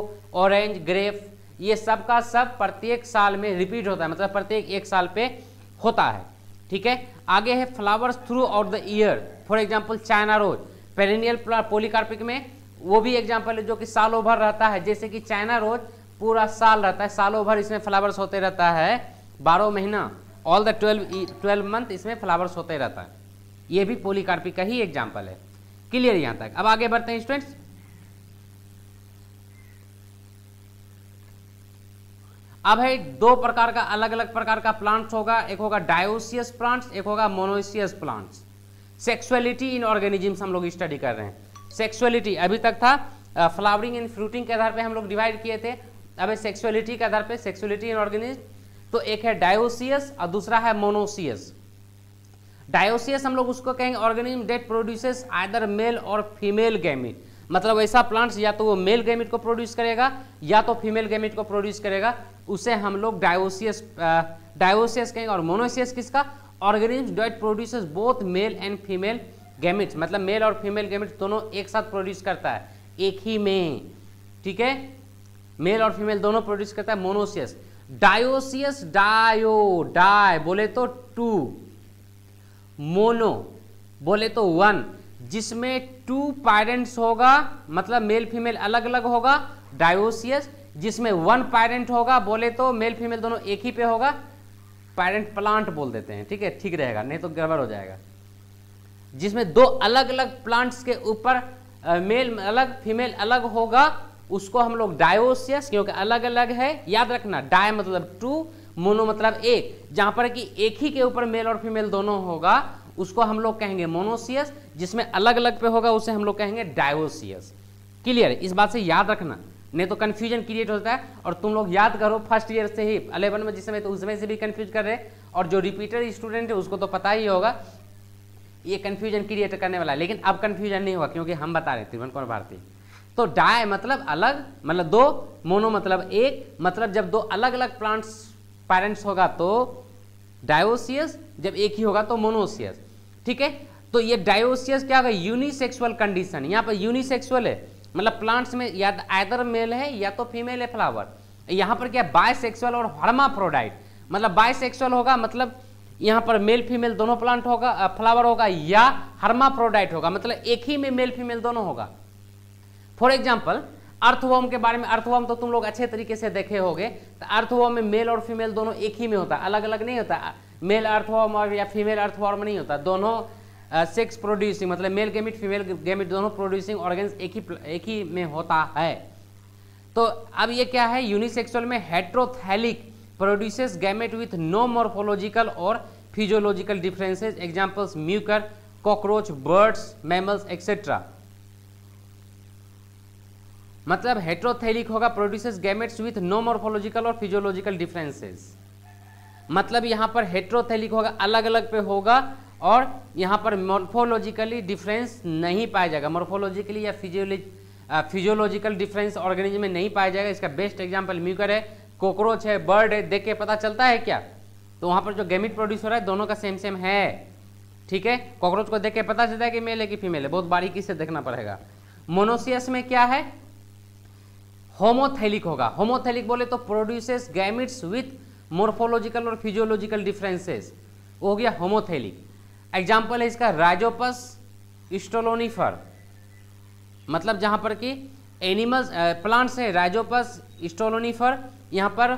ऑरेंज ग्रेप ये सब का सब प्रत्येक साल में रिपीट होता है मतलब प्रत्येक एक साल पे होता है ठीक है आगे है flowers throughout the year for example China rose perennial polycarpic में वो भी एग्जाम्पल है जो कि सालों भर रहता है जैसे कि चाइना रोज पूरा साल रहता है सालों भर इसमें फ्लावर्स होते रहता है बारह महीना all the twelve twelve month इसमें फ्लावर्स होते रहता है ये भी पोलिकार्पिक का ही एग्जाम्पल है क्लियर यहाँ तक अब आगे बढ़ते हैं स्टूडेंट्स अब है दो प्रकार का अलग अलग प्रकार का प्लांट्स होगा एक होगा डायोसियस प्लांट्स एक होगा monoecious plants sexuality in organisms हम लोग स्टडी कर रहे हैं सेक्सुअलिटी अभी तक था फ्लावरिंग एंड फ्रूटिंग के आधार पे हम लोग डिवाइड किए थे अब है सेक्सुअलिटी के आधार पे सेक्सुअलिटी इन ऑर्गेनिज्म तो एक है डायोसियस और दूसरा है मोनोसियस डायोसियस हम लोग उसको कहेंगे organism that produces either male और फीमेल गैमिट मतलब ऐसा प्लांट्स या तो वो मेल गैमिट को प्रोड्यूस करेगा या तो फीमेल गैमिट को प्रोड्यूस करेगा उसे हम लोग डायोसियस डायोसियस कहेंगे और मोनोसियस किसका organism that produces both male and female gametes मतलब मेल और फीमेल गैमिट्स दोनों एक साथ प्रोड्यूस करता है एक ही में ठीक है मेल और फीमेल दोनों प्रोड्यूस करता है मोनोसियस डायोसियस डायो डाय बोले तो टू मोनो बोले तो वन जिसमें टू पेरेंट्स होगा मतलब मेल फीमेल अलग अलग होगा डायोसियस जिसमें वन पैरेंट होगा बोले तो मेल फीमेल दोनों एक ही पे होगा पैरेंट प्लांट बोल देते हैं ठीक है ठीक रहेगा नहीं तो गड़बड़ हो जाएगा जिसमें दो अलग अलग प्लांट्स के ऊपर मेल अलग फीमेल अलग होगा उसको हम लोग डायोसियस क्योंकि अलग अलग है याद रखना डाय मतलब टू मोनो मतलब एक जहां पर कि एक ही के ऊपर मेल और फीमेल दोनों होगा उसको हम लोग कहेंगे मोनोसियस जिसमें अलग अलग पे होगा उसे हम लोग कहेंगे डायोसियस क्लियर इस बात से याद रखना नहीं तो कन्फ्यूजन क्रिएट होता है और तुम लोग याद करो फर्स्ट ईयर से ही अलेवन में जिस समय तो उस समय से भी कन्फ्यूज कर रहे और जो रिपीटेड स्टूडेंट है उसको तो पता ही होगा ये कन्फ्यूजन क्रिएट करने वाला है लेकिन अब कन्फ्यूजन नहीं होगा क्योंकि हम बता रहे त्रिभुवन कौन भारती तो डाय मतलब अलग मतलब दो मोनो मतलब एक मतलब जब दो अलग अलग प्लांट्स पेरेंट्स होगा तो डायोसियस जब एक ही होगा तो मोनोसियस ठीक है तो ये डायोसियस क्या होगा यूनिसेक्सुअल कंडीशन यहाँ पर यूनिसेक्सुअल है मतलब प्लांट्स में या आयदर तो मेल है या तो फीमेल है फ्लावर यहाँ पर क्या बायसेक्सुअल और हर्माफ्रोडाइट मतलब बायसेक्सुअल होगा मतलब यहाँ पर मेल फीमेल दोनों प्लांट होगा फ्लावर होगा या हर्माफ्रोडाइट होगा मतलब एक ही में मेल फीमेल दोनों होगा फॉर एग्जाम्पल अर्थवॉम के बारे में अर्थवॉम तो तुम लोग अच्छे तरीके से देखे होगे तो अर्थवॉम में मेल और फीमेल दोनों एक ही में होता अलग अलग नहीं होता मेल अर्थवॉम और या फीमेल अर्थवॉर्म नहीं होता दोनों सेक्स प्रोड्यूसिंग मतलब मेल गेमिट फीमेल गेमिट दोनों प्रोड्यूसिंग ऑर्गेन्स एक ही एक ही में होता है तो अब ये क्या है यूनिसेक्सुअल में heterothallic produces gamete with no morphological और physiological differences examples Mucor cockroach birds mammals etcetera मतलब हेट्रोथैलिक होगा produces gametes with no morphological और फिजियोलॉजिकल डिफरेंसेस मतलब यहां पर हेट्रोथैलिक होगा अलग अलग पे होगा और यहाँ पर मोर्फोलॉजिकली डिफरेंस नहीं पाया जाएगा मोर्फोलॉजिकली या फिजियोलॉज फिजियोलॉजिकल डिफरेंस ऑर्गेनिज्म में नहीं पाया जाएगा इसका बेस्ट एग्जाम्पल म्यूकर है कॉकरोच है बर्ड है देख के पता चलता है क्या तो वहाँ पर जो गेमिट प्रोड्यूस हो रहा है दोनों का सेम सेम है ठीक है कॉकरोच को देख के पता चलता है कि मेल है कि फीमेल है बहुत बारीकी से देखना पड़ेगा मोनोसियस में क्या है होमोथेलिक होगा होमोथेलिक बोले तो प्रोड्यूसेस गैमिट्स विथ मोर्फोलॉजिकल और फिजियोलॉजिकल डिफरेंसेस वो हो गया होमोथेलिक एग्जाम्पल है इसका राइजोपस स्टोलोनीफर मतलब जहाँ पर कि एनिमल्स प्लांट्स है राइजोपस स्टोलोनीफर यहाँ पर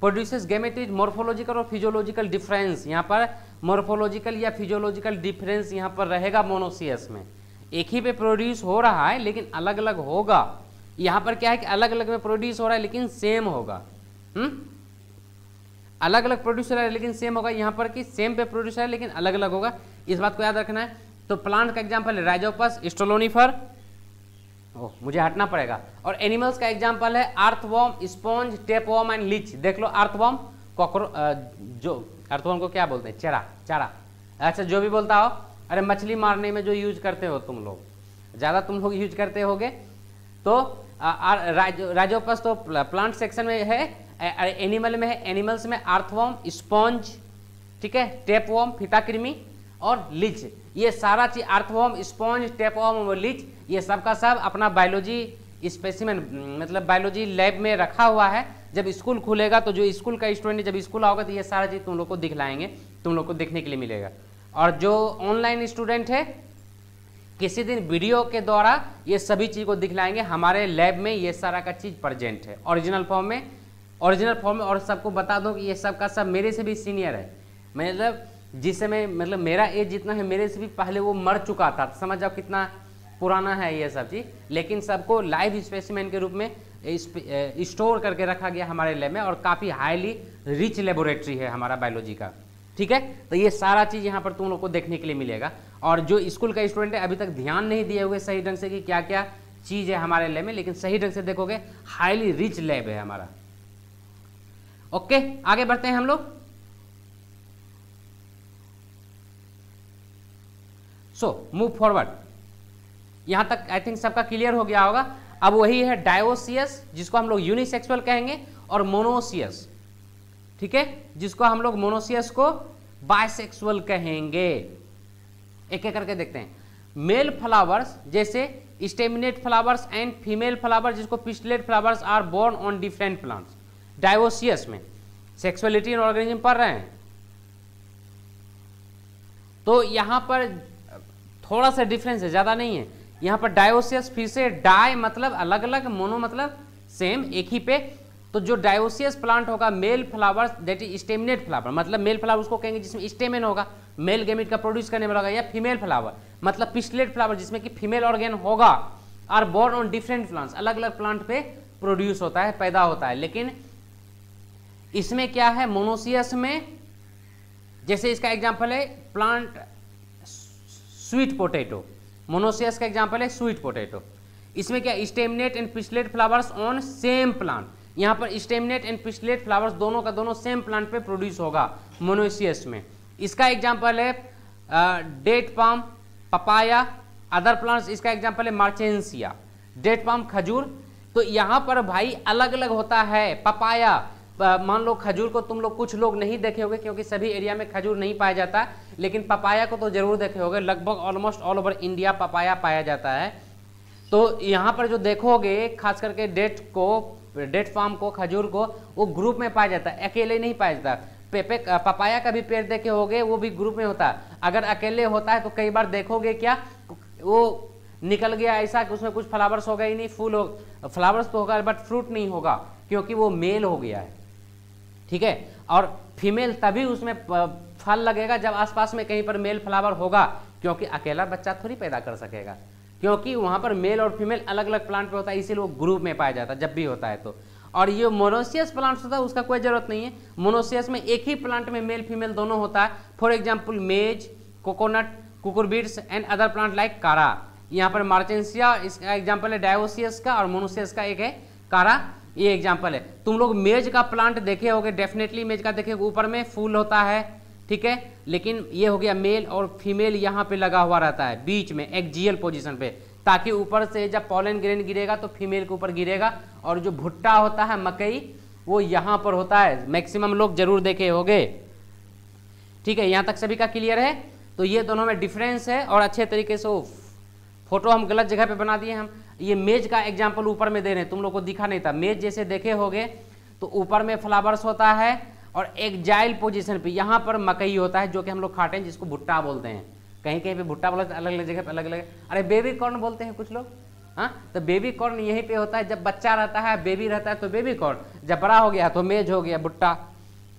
प्रोड्यूसेस गेमेटिज मोर्फोलॉजिकल और फिजोलॉजिकल डिफरेंस यहाँ पर मोर्फोलॉजिकल या फिजोलॉजिकल डिफरेंस यहाँ पर रहेगा मोनोसियस में एक ही पे प्रोड्यूस हो रहा है लेकिन अलग अलग होगा यहाँ पर क्या है कि अलग अलग में प्रोड्यूस हो रहा है लेकिन सेम होगा हुँ? हम्म? अलग अलग प्रोड्यूसर है लेकिन सेम होगा यहाँ पर कि सेम पे प्रोड्यूसर है लेकिन अलग अलग होगा इस बात को याद रखना है तो प्लांट का एग्जाम्पल है राइजोपस स्टोलोनीफर ओ मुझे हटना पड़ेगा और एनिमल्स का एग्जाम्पल है earthworm sponge tapeworm and leech देख लो अर्थवॉम कॉकरो जो अर्थवॉम को क्या बोलते हैं चेरा चारा अच्छा जो भी बोलता हो अरे मछली मारने में जो यूज करते हो तुम लोग ज़्यादा तुम लोग यूज करते होगे तो राजोपस तो प्लांट सेक्शन में है एनिमल में है एनिमल्स में आर्थवॉम स्पॉन्ज ठीक है टेपवॉम फिता कृमी और लिच ये सारा चीज आर्थवॉम स्पॉन्ज टेपवॉम और लिच ये सब का सब अपना बायोलॉजी स्पेसिमेन मतलब बायोलॉजी लैब में रखा हुआ है जब स्कूल खुलेगा तो जो स्कूल का स्टूडेंट जब स्कूल आओगे तो ये सारा चीज़ तुम लोग को दिखलाएंगे तुम लोग को देखने के लिए मिलेगा और जो ऑनलाइन स्टूडेंट है किसी दिन वीडियो के द्वारा ये सभी चीज़ को दिखलाएंगे हमारे लैब में ये सारा का चीज़ प्रजेंट है ओरिजिनल फॉर्म में ओरिजिनल फॉर्म में और सबको बता दूँ कि ये सब का सब मेरे से भी सीनियर है मतलब जिस समय मतलब मेरा एज जितना है मेरे से भी पहले वो मर चुका था समझ जाओ कितना पुराना है ये सब चीज़ लेकिन सबको लाइव स्पेसिमेंट के रूप में स्टोर करके रखा गया हमारे लैब में और काफ़ी हाईली रिच लेबोरेटरी है हमारा बायोलॉजी का ठीक है तो ये सारा चीज़ यहाँ पर तुम लोग को देखने के लिए मिलेगा और जो स्कूल का स्टूडेंट है अभी तक ध्यान नहीं दिए हुए सही ढंग से कि क्या क्या चीज़ है हमारे लैब में लेकिन सही ढंग से देखोगे हाईली रिच लैब है हमारा ओके आगे बढ़ते हैं हम लोग सो मूव फॉरवर्ड यहां तक आई थिंक सबका क्लियर हो गया होगा अब वही है डायोसियस जिसको हम लोग यूनिसेक्सुअल कहेंगे और मोनोसियस ठीक है जिसको हम लोग मोनोसियस को बायसेक्सुअल कहेंगे एक एक करके देखते हैं मेल फ्लावर्स जैसे staminate flowers and female flowers जिसको pistillate flowers are borne on different plants dioecious में सेक्सुअलिटी एंड ऑर्गेनिज्म पढ़ रहे हैं तो यहां पर थोड़ा सा डिफरेंस है ज़्यादा नहीं है यहां पर डायोसियस फिर से डाय मतलब अलग अलग मोनो मतलब सेम एक ही पे तो जो डायोसियस प्लांट होगा male flower that is staminate flower मतलब मेल फ्लावर उसको कहेंगे जिसमें स्टेमिन होगा मेल गेमिट का प्रोड्यूस करने वाला होगा या फीमेल फ्लावर मतलब पिस्टलेट फ्लावर जिसमें कि फीमेल ऑर्गेन होगा are borne on different plants अलग अलग प्लांट पे प्रोड्यूस होता है पैदा होता है लेकिन इसमें क्या है मोनोसियस में जैसे इसका एग्जाम्पल है प्लांट स्वीट पोटैटो मोनोसियस का एग्जाम्पल है स्वीट पोटैटो इसमें क्या staminate and pistillate flowers on same plant यहाँ पर स्टेमनेट एंड पिछलेट फ्लावर्स दोनों का दोनों सेम प्लांट पे प्रोड्यूस होगा मोनोसियस में इसका एग्जाम्पल है date palm papaya other plants इसका एग्जाम्पल है मार्चेंसिया डेट पाम खजूर तो यहाँ पर भाई अलग अलग होता है पपाया मान लो खजूर को तुम लोग कुछ लोग नहीं देखे होगे क्योंकि सभी एरिया में खजूर नहीं पाया जाता लेकिन पपाया को तो जरूर देखे होंगे लगभग almost all over India papaya पाया जाता है तो यहाँ पर जो देखोगे खास करके डेट को डेट फार्म को खजूर को वो ग्रुप में पाया जाता है अकेले नहीं पाया जाता पेपे पपाया का भी पेड़ देखे होगे वो भी ग्रुप में होता है अगर अकेले होता है तो कई बार देखोगे क्या वो निकल गया ऐसा कि उसमें कुछ फ्लावर्स हो गए ही नहीं फूल हो फ्लावर्स तो होगा बट फ्रूट नहीं होगा क्योंकि वो मेल हो गया है ठीक है और फीमेल तभी उसमें फल लगेगा जब आसपास में कहीं पर मेल फ्लावर होगा क्योंकि अकेला बच्चा थोड़ी पैदा कर सकेगा क्योंकि वहाँ पर मेल और फीमेल अलग अलग प्लांट पे होता है इसीलिए वो ग्रुप में पाया जाता है जब भी होता है तो और ये मोनोसियस प्लांट्स होता है उसका कोई ज़रूरत नहीं है मोनोसियस में एक ही प्लांट में मेल फीमेल दोनों होता है for example maize coconut cucurbits and other plant like Chara यहाँ पर मार्चेंसिया इसका एग्जाम्पल है डायोसियस का और मोनोसियस का एक है कारा ये एग्जाम्पल है तुम लोग मेज का प्लांट देखे होगे डेफिनेटली मेज का देखे ऊपर में फूल होता है ठीक है लेकिन ये हो गया मेल और फीमेल यहाँ पे लगा हुआ रहता है बीच में एक्जियल पोजीशन पे ताकि ऊपर से जब पॉलन ग्रेन गिरेगा तो फीमेल के ऊपर गिरेगा और जो भुट्टा होता है मकई वो यहाँ पर होता है मैक्सिमम लोग जरूर देखे होंगे ठीक है यहाँ तक सभी का क्लियर है तो ये दोनों में डिफरेंस है और अच्छे तरीके से फोटो हम गलत जगह पे बना दिए हम ये मेज का एग्जाम्पल ऊपर में दे रहे हैं तुम लोग को दिखा नहीं था मेज जैसे देखे होगे तो ऊपर में फ्लावर्स होता है और एग्जाइल पोजिशन पर यहाँ पर मकई होता है जो कि हम लोग खाते हैं जिसको भुट्टा बोलते हैं कहीं कहीं पर भुट्टा बोला तो अलग अलग जगह पर अलग अलग अरे बेबी कॉर्न बोलते हैं कुछ लोग हाँ तो बेबी कॉर्न यहीं पे होता है जब बच्चा रहता है बेबी रहता है तो बेबी कॉर्न जब बड़ा हो गया तो मेज हो गया भुट्टा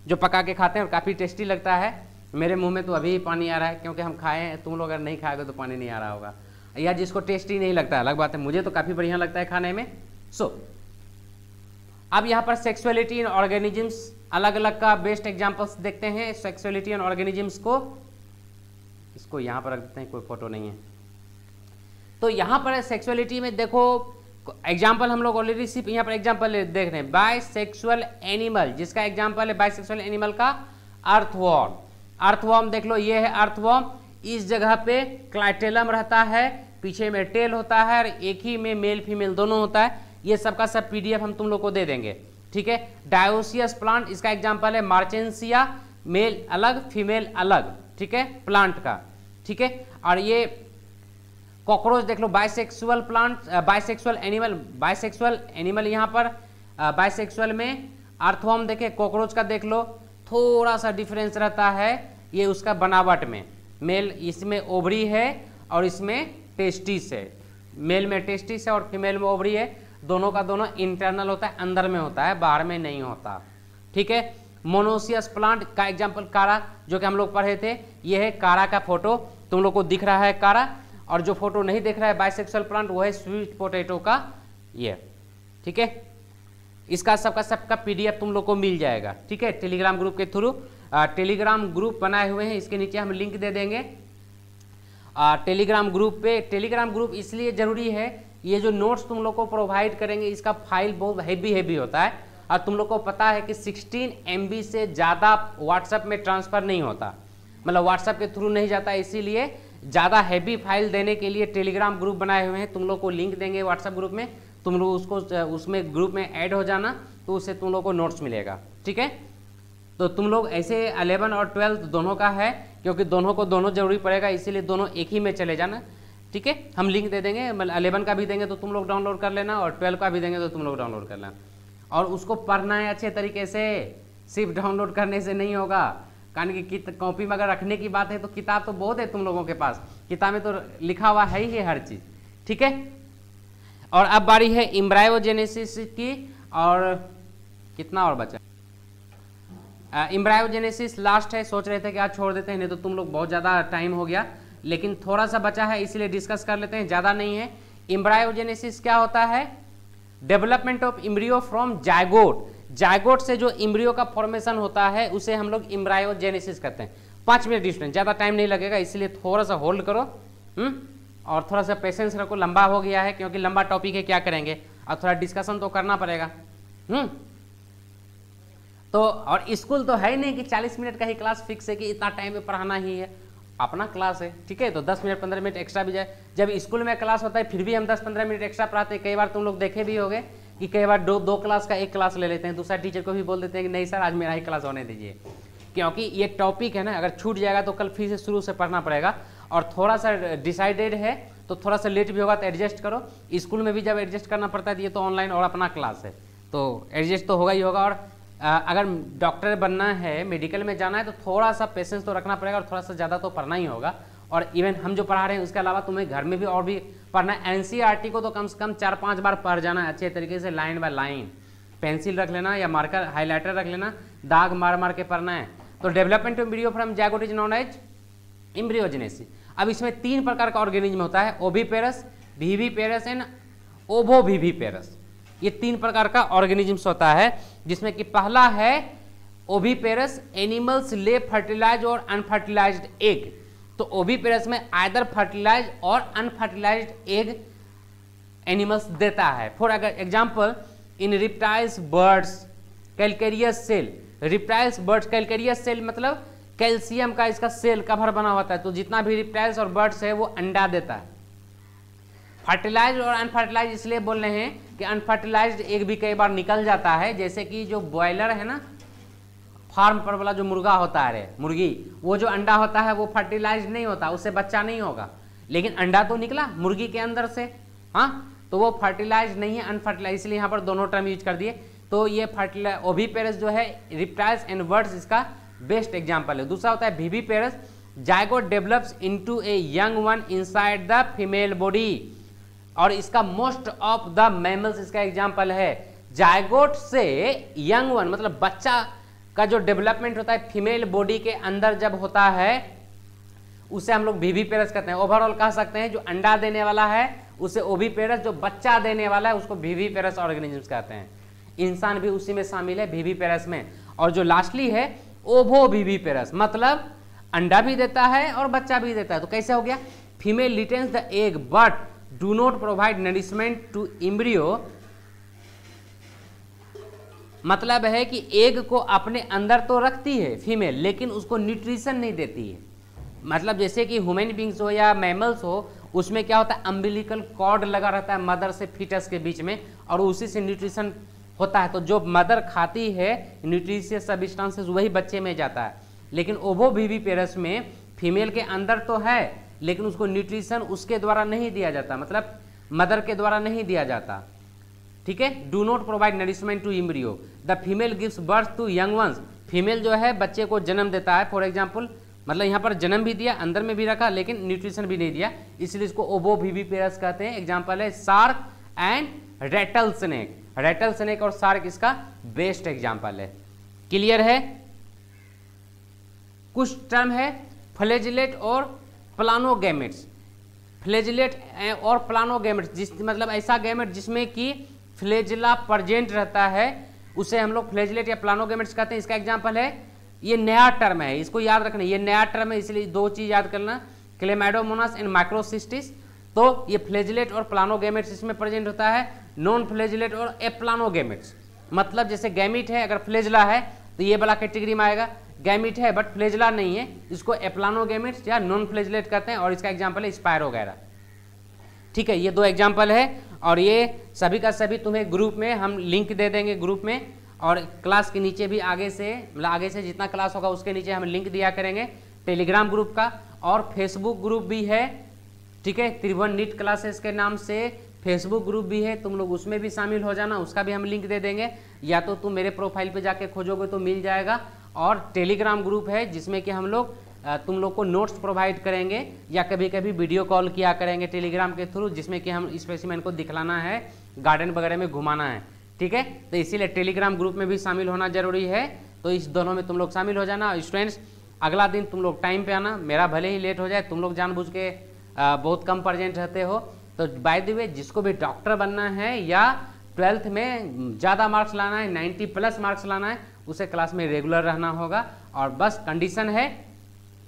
जो पका के खाते हैं और काफ़ी टेस्टी लगता है मेरे मुंह में तो अभी पानी आ रहा है क्योंकि हम खाए हैं तुम लोग अगर नहीं खाएगा तो पानी नहीं आ रहा होगा या जिसको टेस्टी नहीं लगता अलग बात है मुझे तो काफ़ी बढ़िया लगता है खाने में सो अब यहां पर सेक्सुअलिटी इन ऑर्गेनिजम्स अलग अलग का बेस्ट एग्जाम्पल्स देखते हैं सेक्सुअलिटी इन ऑर्गेनिजम्स को इसको यहां पर रख देते हैं कोई फोटो नहीं है तो यहां पर सेक्सुअलिटी में देखो एग्जाम्पल हम लोग ऑलरेडी सिर्फ यहाँ पर एग्जाम्पल देख रहे हैं बाय सेक्सुअल एनिमल जिसका एग्जाम्पल है बाय सेक्सुअल एनिमल का अर्थवॉर्म अर्थवॉर्म देख लो ये है अर्थवॉर्म इस जगह पे क्लाइटेलम रहता है पीछे में टेल होता है और एक ही में मेल फीमेल दोनों होता है ये सबका सब पीडीएफ हम तुम लोग को दे देंगे ठीक है डायोसियस प्लांट इसका एग्जाम्पल है मार्चेंसिया मेल अलग फीमेल अलग ठीक है प्लांट का ठीक है और ये कॉकरोच देख लो bisexual plant bisexual animal bisexual animal यहाँ पर बाइसेक्सुअल में अर्थवॉम देखे कॉकरोच का देख लो थोड़ा सा डिफरेंस रहता है ये उसका बनावट में मेल इसमें ओवरी है और इसमें टेस्टिस है मेल में टेस्टिस है और फीमेल में ओवरी है दोनों का दोनों इंटरनल होता है अंदर में होता है बाहर में नहीं होता ठीक है मोनोसियस प्लांट का एग्जाम्पल कारा जो कि हम लोग पढ़े थे ये है कारा का फोटो तुम लोग को दिख रहा है कारा और जो फोटो नहीं दिख रहा है बाइसेक्सुअल प्लांट वो है स्वीट पोटेटो का ये ठीक है इसका सबका सबका पीडीएफ तुम लोग को मिल जाएगा ठीक है टेलीग्राम ग्रुप के थ्रू टेलीग्राम ग्रुप बनाए हुए हैं इसके नीचे हम लिंक दे देंगे टेलीग्राम ग्रुप पे टेलीग्राम ग्रुप इसलिए ज़रूरी है ये जो नोट्स तुम लोग को प्रोवाइड करेंगे इसका फाइल बहुत हैवी हैवी होता है और तुम लोग को पता है कि 16 एम से ज़्यादा व्हाट्सएप में ट्रांसफ़र नहीं होता मतलब व्हाट्सएप के थ्रू नहीं जाता इसीलिए ज़्यादा हैवी फाइल देने के लिए टेलीग्राम ग्रुप बनाए हुए हैं तुम लोग को लिंक देंगे व्हाट्सएप ग्रुप में तुम लोग उसको उसमें ग्रुप में ऐड हो जाना तो उससे तुम लोग को नोट्स मिलेगा ठीक है तो तुम लोग ऐसे अलेवन और ट्वेल्थ दोनों का है क्योंकि दोनों को दोनों जरूरी पड़ेगा इसीलिए दोनों एक ही में चले जाना ठीक है हम लिंक दे देंगे मतलब अलेवन का भी देंगे तो तुम लोग डाउनलोड कर लेना और ट्वेल्व का भी देंगे तो तुम लोग डाउनलोड कर लेना और उसको पढ़ना है अच्छे तरीके से सिर्फ डाउनलोड करने से नहीं होगा कारण कि कॉपी में अगर रखने की बात है तो किताब तो बहुत है तुम लोगों के पास किताब में तो लिखा हुआ है ही है हर चीज़ ठीक है और अब बारी है इम्ब्रायोजेनेसिस की और कितना और बचा इम्ब्रायोजेनेसिस लास्ट है सोच रहे थे कि आज छोड़ देते हैं नहीं तो तुम लोग बहुत ज़्यादा टाइम हो गया लेकिन थोड़ा सा बचा है इसलिए डिस्कस कर लेते हैं ज़्यादा नहीं है इम्ब्रायोजेनेसिस क्या होता है development of embryo from zygote zygote से जो इम्ब्रियो का फॉर्मेशन होता है उसे हम लोग इम्ब्रायोजेनेसिस कहते हैं पाँच मिनट डिस्टेंस ज़्यादा टाइम नहीं लगेगा इसलिए थोड़ा सा होल्ड करो हुँ? हम्म? और थोड़ा सा पेशेंस रखो लंबा हो गया है क्योंकि लंबा टॉपिक है क्या करेंगे और थोड़ा डिस्कशन तो करना पड़ेगा हम्म तो और स्कूल तो है ही नहीं कि 40 मिनट का ही क्लास फिक्स है कि इतना टाइम में पढ़ाना ही है अपना क्लास है ठीक है तो 10 मिनट 15 मिनट एक्स्ट्रा भी जाए जब स्कूल में क्लास होता है फिर भी हम 10-15 मिनट एक्स्ट्रा पढ़ाते हैं कई बार तुम लोग देखे भी होगे कि कई बार दो दो क्लास का एक क्लास ले लेते हैं दूसरा टीचर को भी बोल देते हैं कि नहीं सर आज मेरा ही क्लास होने दीजिए क्योंकि ये टॉपिक है ना अगर छूट जाएगा तो कल फिर से शुरू से पढ़ना पड़ेगा और थोड़ा सा डिसाइडेड है तो थोड़ा सा लेट भी होगा तो एडजस्ट करो स्कूल में भी जब एडजस्ट करना पड़ता है तो ये तो ऑनलाइन और अपना क्लास है तो एडजस्ट तो होगा ही होगा और अगर डॉक्टर बनना है मेडिकल में जाना है तो थोड़ा सा पेशेंस तो रखना पड़ेगा और थोड़ा सा ज़्यादा तो पढ़ना ही होगा और इवन हम जो पढ़ा रहे हैं उसके अलावा तुम्हें घर में भी और भी पढ़ना है एन e को तो कम से कम चार पाँच बार पढ़ जाना अच्छे तरीके से लाइन बाय लाइन पेंसिल रख लेना या मार्कर हाईलाइटर रख लेना दाग मार मार के पढ़ना है तो development of embryo from zygotes known as embryogenesis अब इसमें तीन प्रकार का ऑर्गेनिज्म होता है ओबी पेरस वीवी पेरस एंड ओवो वीवी पेरस ये तीन प्रकार का ऑर्गेनिजम्स होता है जिसमें कि पहला है ओबीपेरस एनिमल्स ले फर्टिलाइज और अनफर्टिलाइज एग तो ओबीपेरस में आयदर फर्टिलाइज और अनफर्टिलाइज एग एनिमल्स देता है for example in reptiles birds calcareous shell reptiles birds calcareous shell मतलब कैल्शियम का इसका सेल कवर बना होता है तो जितना भी रिप्टाइल्स और बर्ड्स है वो अंडा देता है फर्टिलाइज और अनफर्टिलाइज इसलिए बोल रहे हैं कि अनफर्टिलाइज एक भी कई बार निकल जाता है जैसे कि जो बॉयलर है ना फार्म पर वाला जो मुर्गा होता है मुर्गी वो जो अंडा होता है वो फर्टिलाइज नहीं होता उससे बच्चा नहीं होगा लेकिन अंडा तो निकला मुर्गी के अंदर से हाँ तो वो फर्टिलाइज नहीं है अनफर्टिलाइज इसलिए यहाँ पर दोनों टर्म यूज कर दिए तो ये फर्टिलाइज ओभी पेरस जो है रिप्टाइल्स एंड वर्ड्स इसका बेस्ट एग्जाम्पल है दूसरा होता है viviparous zygote develops into a young one inside the female body और इसका मोस्ट ऑफ द मैमल्स इसका एग्जाम्पल है जायगोट से यंग वन मतलब बच्चा का जो डेवलपमेंट होता है फीमेल बॉडी के अंदर जब होता है उसे हम लोग बीवी पेरस कहते हैं ओवरऑल कह सकते हैं जो अंडा देने वाला है उसे ओवी पेरस जो बच्चा देने वाला है उसको बीवी पेरस ऑर्गेनिजम्स कहते हैं इंसान भी उसी में शामिल है बीवी पेरस में और जो लास्टली है ओवो बीवी पेरस मतलब अंडा भी देता है और बच्चा भी देता है तो कैसे हो गया female retains the egg but do not provide nourishment to embryo मतलब है कि एग को अपने अंदर तो रखती है फीमेल लेकिन उसको न्यूट्रिशन नहीं देती है मतलब जैसे कि ह्यूमन बींग्स हो या मैमल्स हो उसमें क्या होता है अम्बिलिकल कॉर्ड लगा रहता है मदर से फीटस के बीच में और उसी से न्यूट्रिशन होता है तो जो मदर खाती है न्यूट्रिशियस सबिस्टांसेस वही बच्चे में जाता है लेकिन ओवो बीवी पेरस में फीमेल के अंदर तो है लेकिन उसको न्यूट्रिशन उसके द्वारा नहीं दिया जाता मतलब मदर के द्वारा नहीं दिया जाता ठीक है do not provide nourishment to embryo the female gives birth to young ones female जो है बच्चे को जन्म देता है फॉर एग्जाम्पल मतलब यहाँ पर जन्म भी दिया अंदर में भी रखा लेकिन न्यूट्रिशन भी नहीं दिया इसलिए इसको ओबो भी पेरस कहते हैं एग्जाम्पल है shark and rattlesnake rattlesnake और सार्क इसका बेस्ट एग्जाम्पल है क्लियर है कुछ टर्म है फ्लेजलेट और प्लानोगेमेट्स फ्लेजलेट और प्लानोगेमेट जिस मतलब ऐसा गैमेट जिसमें कि फ्लेजला प्रजेंट रहता है उसे हम लोग फ्लेजलेट या प्लानोगेमेट्स कहते हैं इसका एग्जाम्पल है ये नया टर्म है इसको याद रखना ये नया टर्म है इसलिए दो चीज़ याद करना क्लेमाइडोमोनास एंड माइक्रोसिस्टिस तो ये फ्लेजलेट और प्लानोगेमेट्स इसमें प्रेजेंट होता है नॉन फ्लेजलेट और एप्लानोगेमेट्स मतलब जैसे गैमिट है अगर फ्लेजला है तो ये वाला कैटेगरी में आएगा गैमिट है बट फ्लेजला नहीं है इसको एप्लानो गैमिट या नॉन फ्लेजलेट कहते हैं और इसका एग्जाम्पल है स्पायर वगैरह ठीक है ये दो एग्जाम्पल है और ये सभी का सभी तुम्हें ग्रुप में हम लिंक दे देंगे ग्रुप में और क्लास के नीचे भी आगे से मतलब आगे से जितना क्लास होगा उसके नीचे हम लिंक दिया करेंगे टेलीग्राम ग्रुप का और फेसबुक ग्रुप भी है ठीक है त्रिभुवन नीट क्लासेस के नाम से फेसबुक ग्रुप भी है तुम लोग उसमें भी शामिल हो जाना उसका भी हम लिंक दे देंगे या तो तुम मेरे प्रोफाइल पे जाके खोजोगे तो मिल जाएगा और टेलीग्राम ग्रुप है जिसमें कि हम लोग तुम लोग को नोट्स प्रोवाइड करेंगे या कभी कभी वीडियो कॉल किया करेंगे टेलीग्राम के थ्रू जिसमें कि हम स्पेसिमेंट को दिखलाना है गार्डन वगैरह में घुमाना है ठीक है तो इसीलिए टेलीग्राम ग्रुप में भी शामिल होना जरूरी है तो इस दोनों में तुम लोग शामिल हो जाना स्टूडेंट्स अगला दिन तुम लोग टाइम पर आना मेरा भले ही लेट हो जाए तुम लोग जानबूझ के बहुत कम प्रजेंट रहते हो तो बाय द वे जिसको भी डॉक्टर बनना है या ट्वेल्थ में ज़्यादा मार्क्स लाना है नाइन्टी प्लस मार्क्स लाना है उसे क्लास में रेगुलर रहना होगा और बस कंडीशन है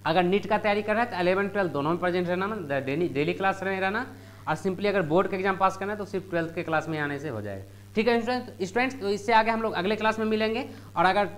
अगर नीट का तैयारी कर रहा है तो अलेवन ट्वेल्थ दोनों में प्रेजेंट रहना डेली डेली क्लास में रहना और सिंपली अगर बोर्ड का एग्जाम पास करना है तो सिर्फ ट्वेल्थ के क्लास में आने से हो जाएगा ठीक है स्टूडेंट्स तो इससे आगे हम लोग अगले क्लास में मिलेंगे और अगर